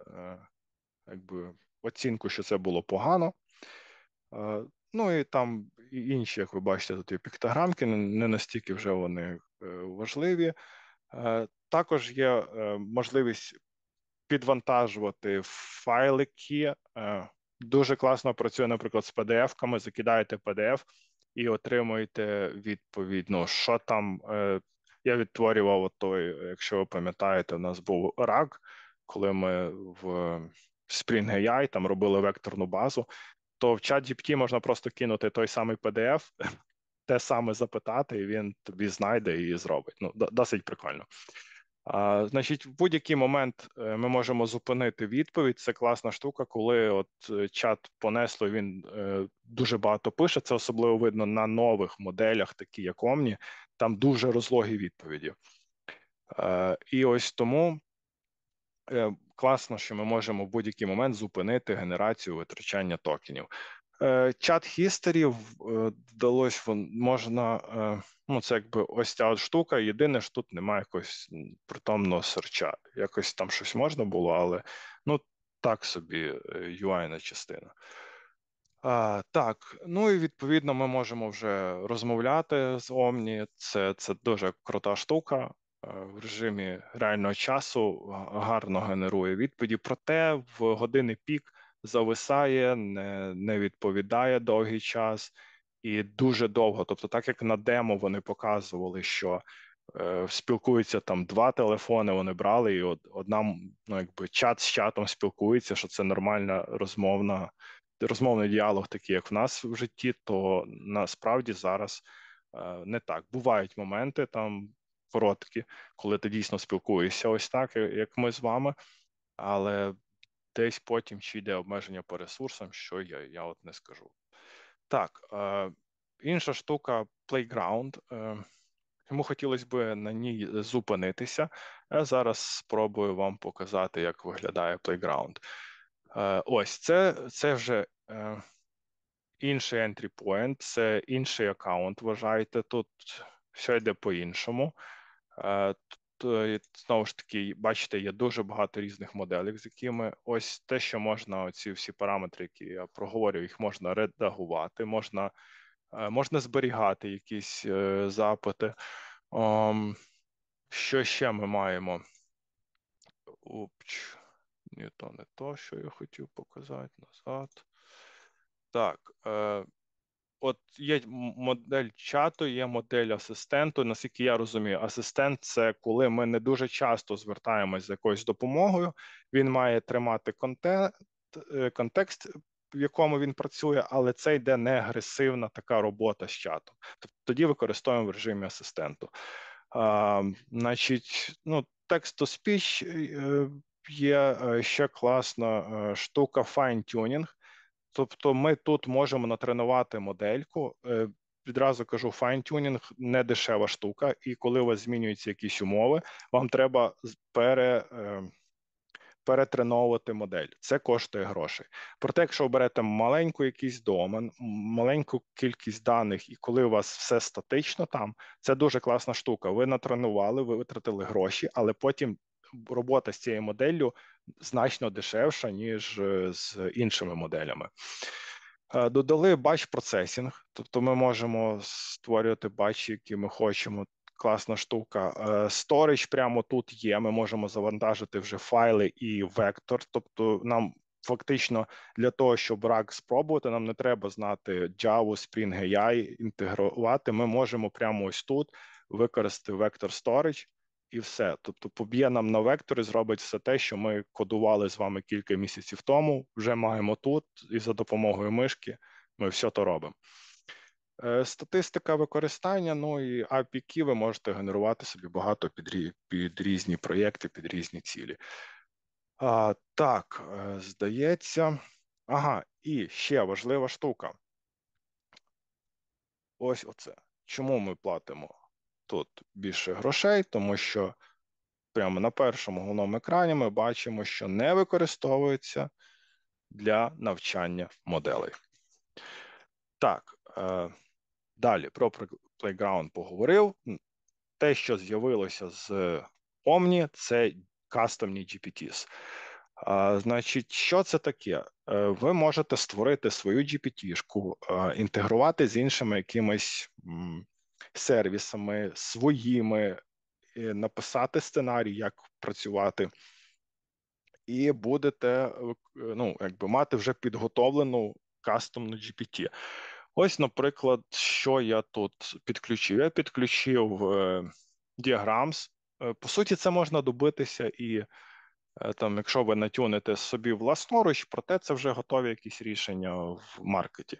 A: якби, оцінку, що це було погано. Ну і там інші, як ви бачите, тут і піктограмки не настільки вже вони важливі. Е, також є е, можливість підвантажувати файлики. Е, дуже класно працює, наприклад, з PDF-ками, закидаєте PDF і отримуєте відповідно, що там. Я відтворював той, якщо ви пам'ятаєте, у нас був рак, коли ми в Spring AI там робили векторну базу, то в чат GPT можна просто кинути той самий PDF, те саме запитати, і він тобі знайде і зробить. Ну, досить прикольно. А, Значить, в будь-який момент е, ми можемо зупинити відповідь. Це класна штука, коли от е, чат понесло, він е, дуже багато пише. Це особливо видно на нових моделях, такі як Omni, там дуже розлогі відповіді. Е, І ось тому е, класно, що ми можемо в будь-який момент зупинити генерацію витрачання токенів. Е, чат хістері е, вдалось, вон можна, е, ну це якби ось ця от штука. Єдине ж тут немає якогось притомного серча. Якось там щось можна було, але ну так собі UI-на частина. А, Так, ну і відповідно ми можемо вже розмовляти з Omni. Це це дуже крута штука. В режимі реального часу гарно генерує відповіді. Проте в години пік зависає, не, не відповідає довгий час і дуже довго. Тобто, так як на демо вони показували, що е, спілкуються там два телефони, вони брали, і од, одна ну, якби чат з чатом спілкується, що це нормальна розмовна. Розмовний діалог, такий як в нас в житті, то насправді зараз е, не так. Бувають моменти там короткі, коли ти дійсно спілкуєшся, ось так, е, як ми з вами, але десь потім ще йде обмеження по ресурсам, що я, я от не скажу. Так, е, інша штука Playground. Е, Йому хотілося б на ній зупинитися. Я зараз спробую вам показати, як виглядає Playground. Е, ось це це вже е, інший entry point, це інший аккаунт. Вважаєте, тут все йде по-іншому. Е, Е, знову ж таки, бачите, є дуже багато різних моделей, з якими ось те, що можна, оці всі параметри, які я проговорю, їх можна редагувати, можна е, можна зберігати якісь е, запити. Ем, що ще ми маємо? Упч, ні, то не то, що я хотів показати назад. Так, От є модель чату, є модель асистенту. Наскільки я розумію, асистент це коли ми не дуже часто звертаємось з якоюсь допомогою. Він має тримати контент, е, контекст, в якому він працює, але це йде не агресивна така робота з чату. Тобто тоді використовуємо в режимі асистенту. А, Значить, ну текст спіч е, є е, ще класна штука, файн-тюнінг. Тобто, ми тут можемо натренувати модельку. Е, відразу кажу, файн-тюнінг не дешева штука, і коли у вас змінюються якісь умови, вам треба пере, е, перетреновувати модель. Це коштує грошей. Проте, якщо ви берете маленьку якийсь домен, маленьку кількість даних, і коли у вас все статично там, це дуже класна штука. Ви натренували, ви витратили гроші, але потім робота з цією моделлю значно дешевша, ніж е, з іншими моделями. Е, додали бач процесінг, тобто ми можемо створювати бачі, які ми хочемо. Класна штука. Сторіч е, прямо тут є. Ми можемо завантажити вже файли і вектор. Тобто, нам фактично для того, щоб рак спробувати, нам не треба знати Java, Spring AI, інтегрувати. Ми можемо прямо ось тут використати вектор storage і все. Тобто, поб'є нам на вектори, зробить все те, що ми кодували з вами кілька місяців тому. Вже маємо тут, і за допомогою мишки ми все то робимо. Е, статистика використання, ну і API ви можете генерувати собі багато під під різні проєкти, під різні цілі. А, Так, е, здається. Ага, і ще важлива штука. Ось оце. Чому ми платимо тут більше грошей, тому що прямо на першому головному екрані ми бачимо, що не використовується для навчання моделей. Так, е, далі про Playground поговорив. Те, що з'явилося з Omni, це кастомні GPTs. А, Значить, що це таке? Е, ви можете створити свою GPT-шку, інтегрувати з іншими якимись сервісами своїми, е, написати сценарій, як працювати, і будете е, ну, якби мати вже підготовлену кастомну GPT. Ось, наприклад, що я тут підключив. Я підключив Diagrams. Е, по суті, це можна добитися і. Там, якщо ви натюните собі власноруч, проте це вже готові якісь рішення в маркеті.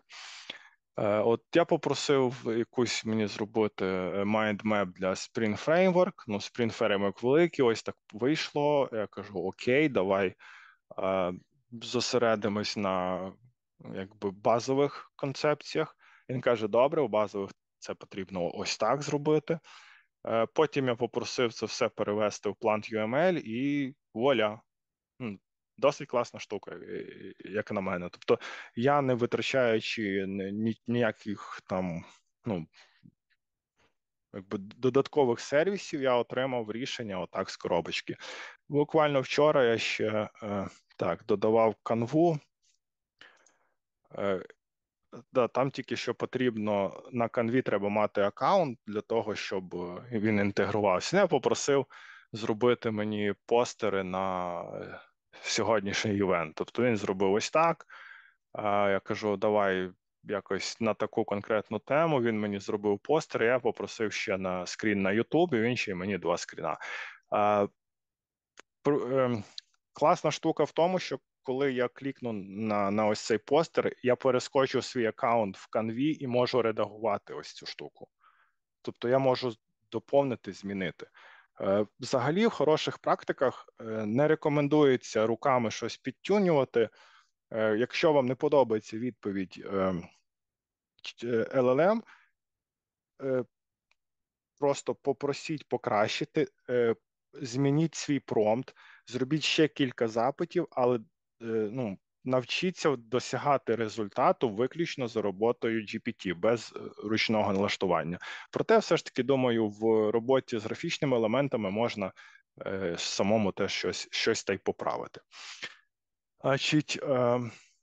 A: Е, от я попросив якусь мені зробити е, mindmap для Spring Framework. Ну, Spring Framework великий, ось так вийшло. Я кажу: Окей, давай е, зосередимось на якби базових концепціях. Він каже: Добре, у базових це потрібно ось так зробити. Потім я попросив це все перевести в план UML і вуаля досить класна штука, е, е, як на мене. Тобто, я не витрачаючи ніяких там, ну якби додаткових сервісів, я отримав рішення отак з коробочки. Буквально вчора я ще е, так додавав канву. Да, там тільки що потрібно на канві треба мати аккаунт для того, щоб він інтегрувався. Я попросив зробити мені постери на сьогоднішній івент. Тобто він зробив ось так. Я кажу: давай якось на таку конкретну тему. Він мені зробив постер. Я попросив ще на скрін на Ютубі, він ще й мені два скріна. Ем, класна штука в тому, що коли я клікну на на ось цей постер, я перескочу свій аккаунт в канві і можу редагувати ось цю штуку. Тобто я можу доповнити, змінити. Е, взагалі, в хороших практиках е, не рекомендується руками щось підтюнювати. Е, якщо вам не подобається відповідь LLM, просто попросіть покращити, змініть свій промпт, зробіть ще кілька запитів, але ну, навчіться досягати результату виключно за роботою GPT, без е, ручного налаштування. Проте, все ж таки, думаю, в роботі з графічними елементами можна е, самому теж щось щось та й поправити. Значить, е,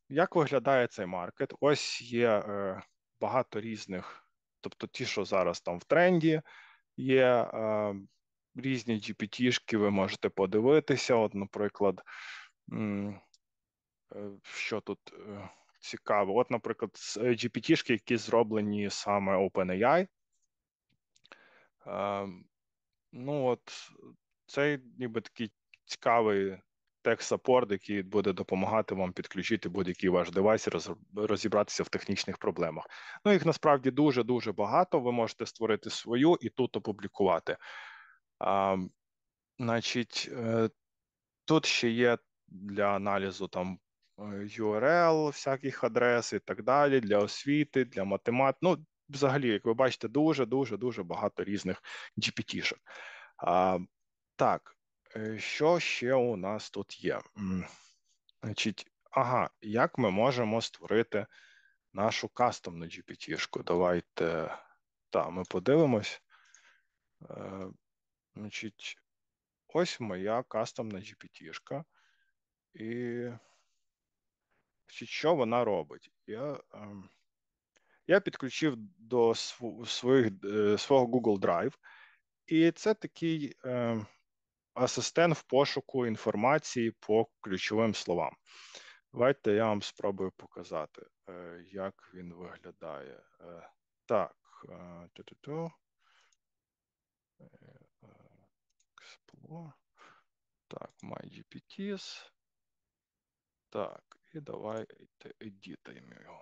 A: як виглядає цей маркет? Ось є е, багато різних, тобто ті, що зараз там в тренді, є е, різні GPT-шки, ви можете подивитися. От, наприклад, Е, що тут е, цікаво? От, наприклад, GPT-шки, які зроблені саме OpenAI. Ем, ну, от це ніби такий цікавий тех-саппорт, який буде допомагати вам підключити будь-який ваш девайс і розібратися в технічних проблемах. Ну, їх насправді дуже-дуже багато. Ви можете створити свою і тут опублікувати. А, ем, Значить, е, тут ще є для аналізу там Е, URL, всяких адрес і так далі, для освіти, для математ. Ну, взагалі, як ви бачите, дуже-дуже дуже багато різних GPT-шок. Так, е, що ще у нас тут є? Значить, ага, як ми можемо створити нашу кастомну GPT-шку? Давайте так, ми подивимось. Е, значить, ось моя кастомна GPT-шка. І що вона робить. Я ем, я підключив до своїх, е, свого Google Drive, і це такий ем, асистент в пошуку інформації по ключовим словам. Давайте я вам спробую показати, е, як він виглядає. Е, так, ту -ту -ту. Так, MyGPTs. Так, і давайте едітаємо його.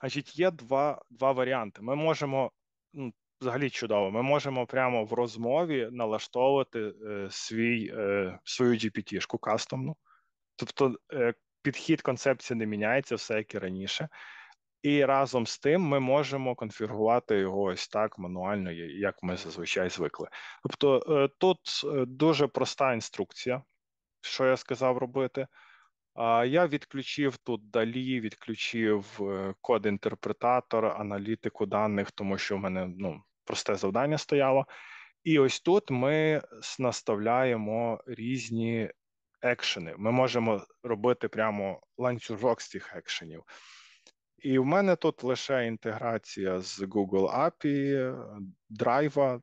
A: Значить, є два два варіанти. Ми можемо, ну, взагалі чудово, ми можемо прямо в розмові налаштовувати е, свій, е, свою GPT-шку кастомну. Тобто е, підхід концепції не міняється, все як і раніше. І разом з тим ми можемо конфігурувати його ось так мануально, як ми зазвичай звикли. Тобто е, тут е, дуже проста інструкція, що я сказав робити. А Я відключив тут далі, відключив е, код-інтерпретатор, аналітику даних, тому що в мене ну, просте завдання стояло. І ось тут ми наставляємо різні екшени. Ми можемо робити прямо ланцюжок з цих екшенів. І в мене тут лише інтеграція з Google API, драйва,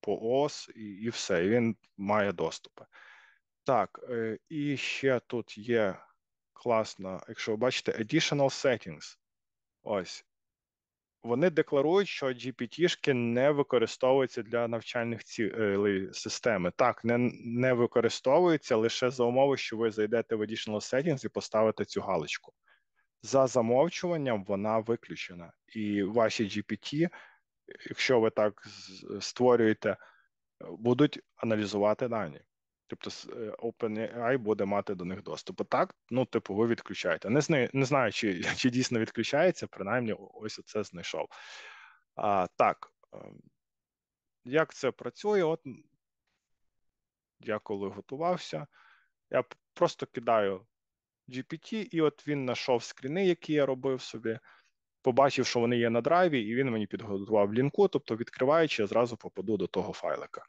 A: по ОС і, і все. І він має доступи. Так, і э, ще тут є е класно, якщо ви бачите, additional settings. Ось. Вони декларують, що gpt не використовуються для навчальних цілей системи. Так, не не використовуються лише за умови, що ви зайдете в Additional Settings і поставите цю галочку. За замовчуванням вона виключена. І ваші GPT, якщо ви так створюєте, будуть аналізувати дані тобто е, OpenAI буде мати до них доступ. А так, ну, типу, ви відключаєте. Не знаю, не знаю, чи чи дійсно відключається, принаймні, ось оце знайшов. А, Так, ем, як це працює? От я коли готувався, я просто кидаю GPT, і от він знайшов скріни, які я робив собі. Побачив, що вони є на драйві, і він мені підготував лінку, тобто, відкриваючи, я зразу попаду до того файлика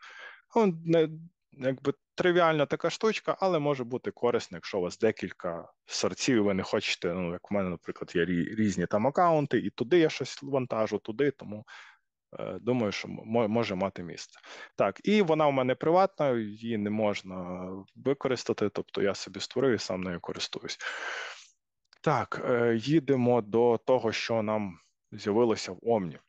A: якби тривіальна така штучка, але може бути корисна, якщо у вас декілька сорців, і ви не хочете. Ну, як в мене, наприклад, є різні там акаунти, і туди я щось вантажу, туди, тому. Е, думаю, що може мати місце. Так, і вона у мене приватна, її не можна використати, тобто я собі створив і сам нею користуюсь. Так, е, їдемо до того, що нам з'явилося в Омні.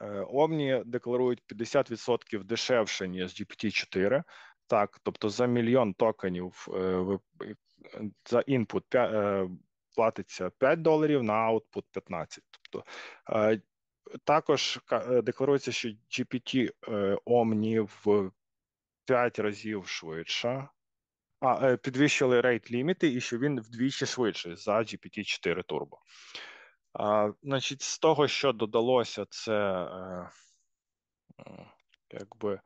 A: Е, Омні декларують 50% дешевше ніж GPT-4. Так, тобто за мільйон токенів е, е, за інпут платиться 5 доларів на аутпут 15. Тобто також декларується, що GPT Омні в 5 разів швидше. А підвищили рейт ліміти, і що він вдвічі швидший за GPT-4 Turbo. Значить, з того, що додалося, це е, якби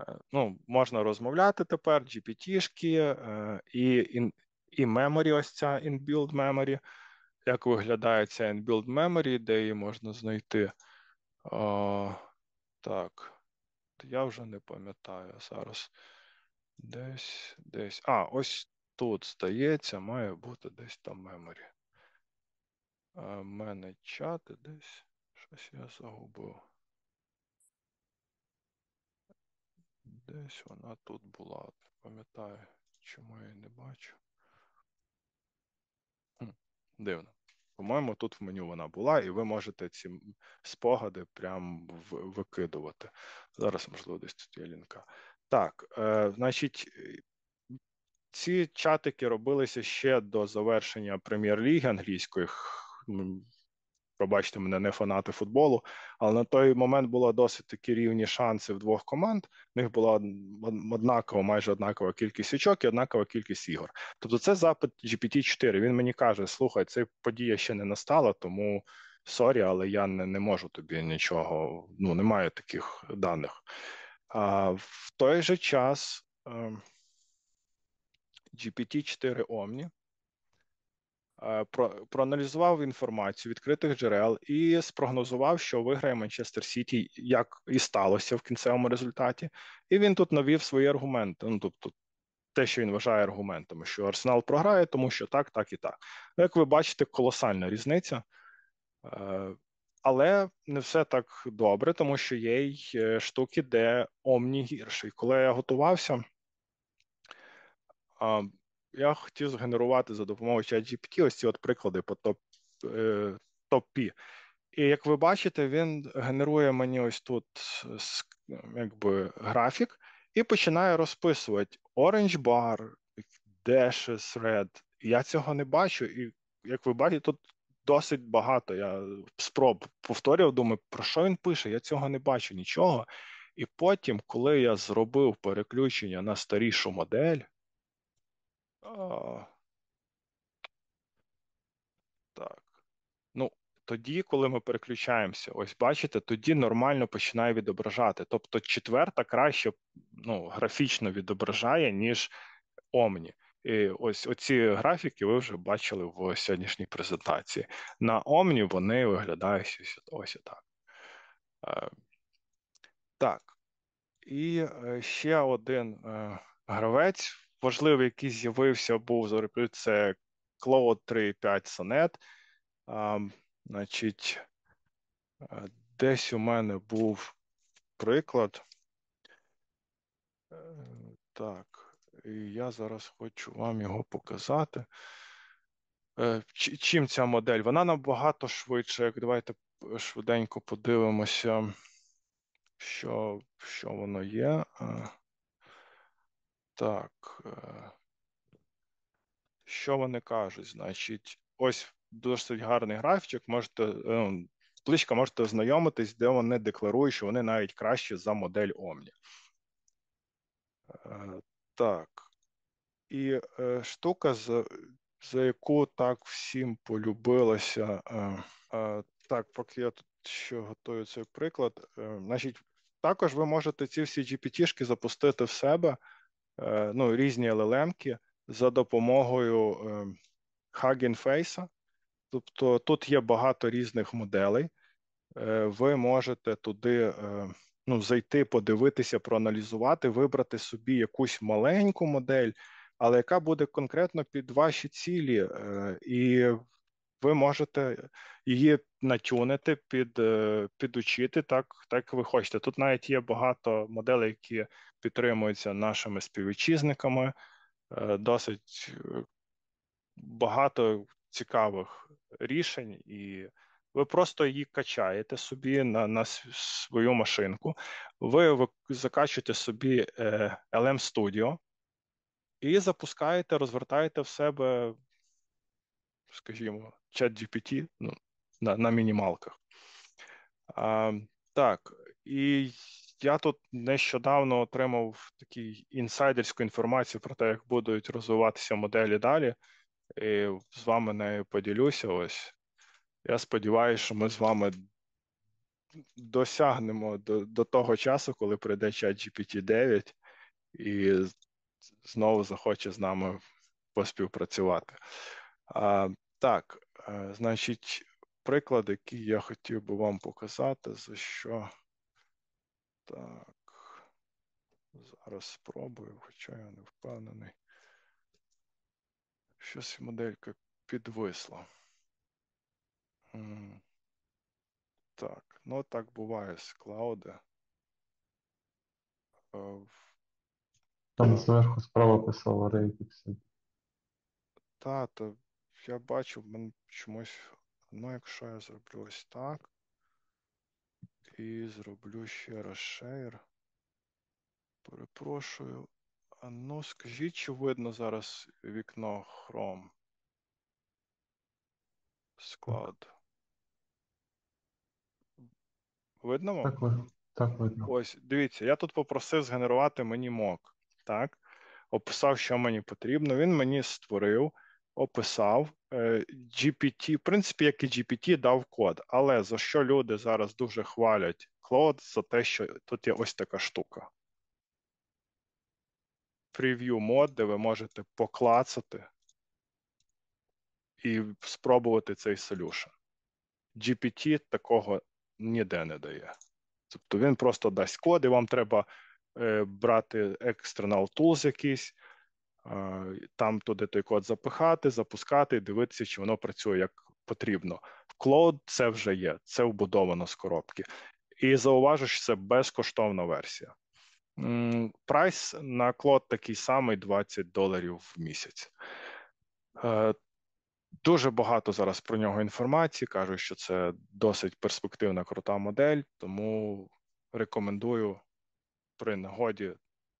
A: е, ну, можна розмовляти тепер, GPT-шки е, і і memory, ось ця inbuilt memory. Як виглядає ця inbuilt memory, де її можна знайти? О, Так, я вже не пам'ятаю зараз. Десь, десь. А, ось тут здається, має бути десь там memory в мене чат десь. Щось я загубив. Десь вона тут була. Пам'ятаю, чому я її не бачу. Дивно. По-моєму, тут в меню вона була, і ви можете ці спогади прям викидувати. Зараз, можливо, десь тут є лінка. Так, е, значить, ці чатики робилися ще до завершення прем'єр-ліги англійської. Ну, пробачте мене, не фанати футболу. Але на той момент були досить такі рівні шанси в двох команд. В них була однакова, майже однакова кількість очок і однакова кількість ігор. Тобто, це запит GPT-4. Він мені каже: слухай, це подія ще не настала, тому. Сорі, але я не не можу тобі нічого, ну не маю таких даних. А, В той же час ем, GPT-4 Omni Е, проаналізував інформацію відкритих джерел і спрогнозував, що виграє Манчестер Сіті, як і сталося в кінцевому результаті. І він тут навів свої аргументи. Ну тобто. Те, що він вважає аргументами, що Арсенал програє, тому що так, так і так. Ну, як ви бачите, колосальна різниця, е, але не все так добре, тому що є й е, штуки, де омні гірший. коли я готувався, я хотів згенерувати за допомогою ChatGPT ось ці от приклади по топ е, топ-пі. І як ви бачите, він генерує мені ось тут якби графік і починає розписувати Orange Bar, Dashes, Red. Я цього не бачу, і як ви бачите, тут досить багато. Я спроб повторював, думаю, про що він пише? Я цього не бачу нічого. І потім, коли я зробив переключення на старішу модель, так. Ну, тоді, коли ми переключаємося, ось бачите, тоді нормально починає відображати. Тобто четверта краще ну, графічно відображає, ніж Омні. І ось оці графіки ви вже бачили в сьогоднішній презентації. На Омні вони виглядають ось, ось так. Е. Так. І е, ще один е, гравець важливий, який з'явився, був зореплю, це Cloud 3.5 Sonnet. А, Значить, е, десь у мене був приклад. Е, так, і я зараз хочу вам його показати. Е, чим ця модель? Вона набагато швидше. Як давайте швиденько подивимося, що, що воно є. Так. Е, що вони кажуть? Значить, ось досить гарний графічок. Можете близько е, можете ознайомитись, де вони декларують, що вони навіть краще за модель Омні. Е, так. І штука, за, за яку так всім полюбилася. Так, поки я тут ще готую цей приклад, значить, також ви можете ці всі GPT-шки запустити в себе. Е, ну, різні LLM-ки за допомогою е, Hugging Face. Тобто тут є багато різних моделей. Е, ви можете туди ну, зайти, подивитися, проаналізувати, вибрати собі якусь маленьку модель, але яка буде конкретно під ваші цілі, і ви можете її натюнити, під, підучити так, так як ви хочете. Тут навіть є багато моделей, які підтримується нашими співвітчизниками. Е, досить е, багато цікавих рішень, і ви просто її качаєте собі на на свою машинку. Ви закачуєте собі е, LM Studio і запускаєте, розвертаєте в себе, скажімо, чат GPT ну, на на мінімалках. А, Так, і Тобто я тут нещодавно отримав такий інсайдерську інформацію про те, як будуть розвиватися моделі далі, і з вами нею поділюся. Ось я сподіваюся, що ми з вами досягнемо до, до того часу, коли прийде чат GPT 9 і знову захоче з нами поспівпрацювати. А, Так, е, значить, приклад, який я хотів би вам показати, за що. Так. Зараз спробую, хоча я не впевнений. Щось моделька підвисла. Так, ну так буває з клауда. Е, Там зверху справа писала Raypixel. Та, то я бачу, в мене чомусь. Ну, якщо я зроблю ось так. І зроблю ще раз шейр. Перепрошую. А ну, скажіть, чи видно зараз вікно Chrome? Склад. Видно вам? Так, так видно. Ось, дивіться, я тут попросив згенерувати мені мок. Так? Описав, що мені потрібно. Він мені створив описав. Е, GPT, в принципі, як і GPT, дав код, але за що люди зараз дуже хвалять Клод, за те, що тут є ось така штука. Прев'ю мод, де ви можете поклацати і спробувати цей солюшн. GPT такого ніде не дає. Тобто він просто дасть код, і вам треба е, брати external tools якісь. Е, там туди той код запихати, запускати і дивитися, чи воно працює як потрібно. В Cloud це вже є, це вбудовано з коробки. І зауважу, що це безкоштовна версія. Прайс на Cloud такий самий 20 доларів в місяць. Е, дуже багато зараз про нього інформації. Кажуть, що це досить перспективна крута модель, тому рекомендую при нагоді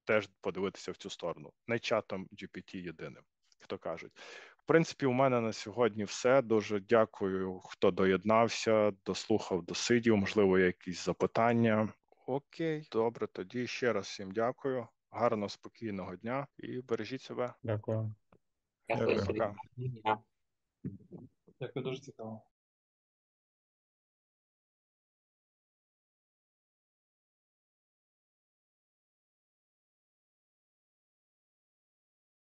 A: теж подивитися в цю сторону, не чатом GPT єдиним, хто кажуть. В принципі, у мене на сьогодні все. Дуже дякую, хто доєднався, дослухав, досидів. Можливо, якісь запитання. Окей, добре, тоді ще раз всім дякую. Гарного, спокійного дня і бережіть себе. Дякую.
B: Дякую, дякую.
A: дякую дуже цікаво.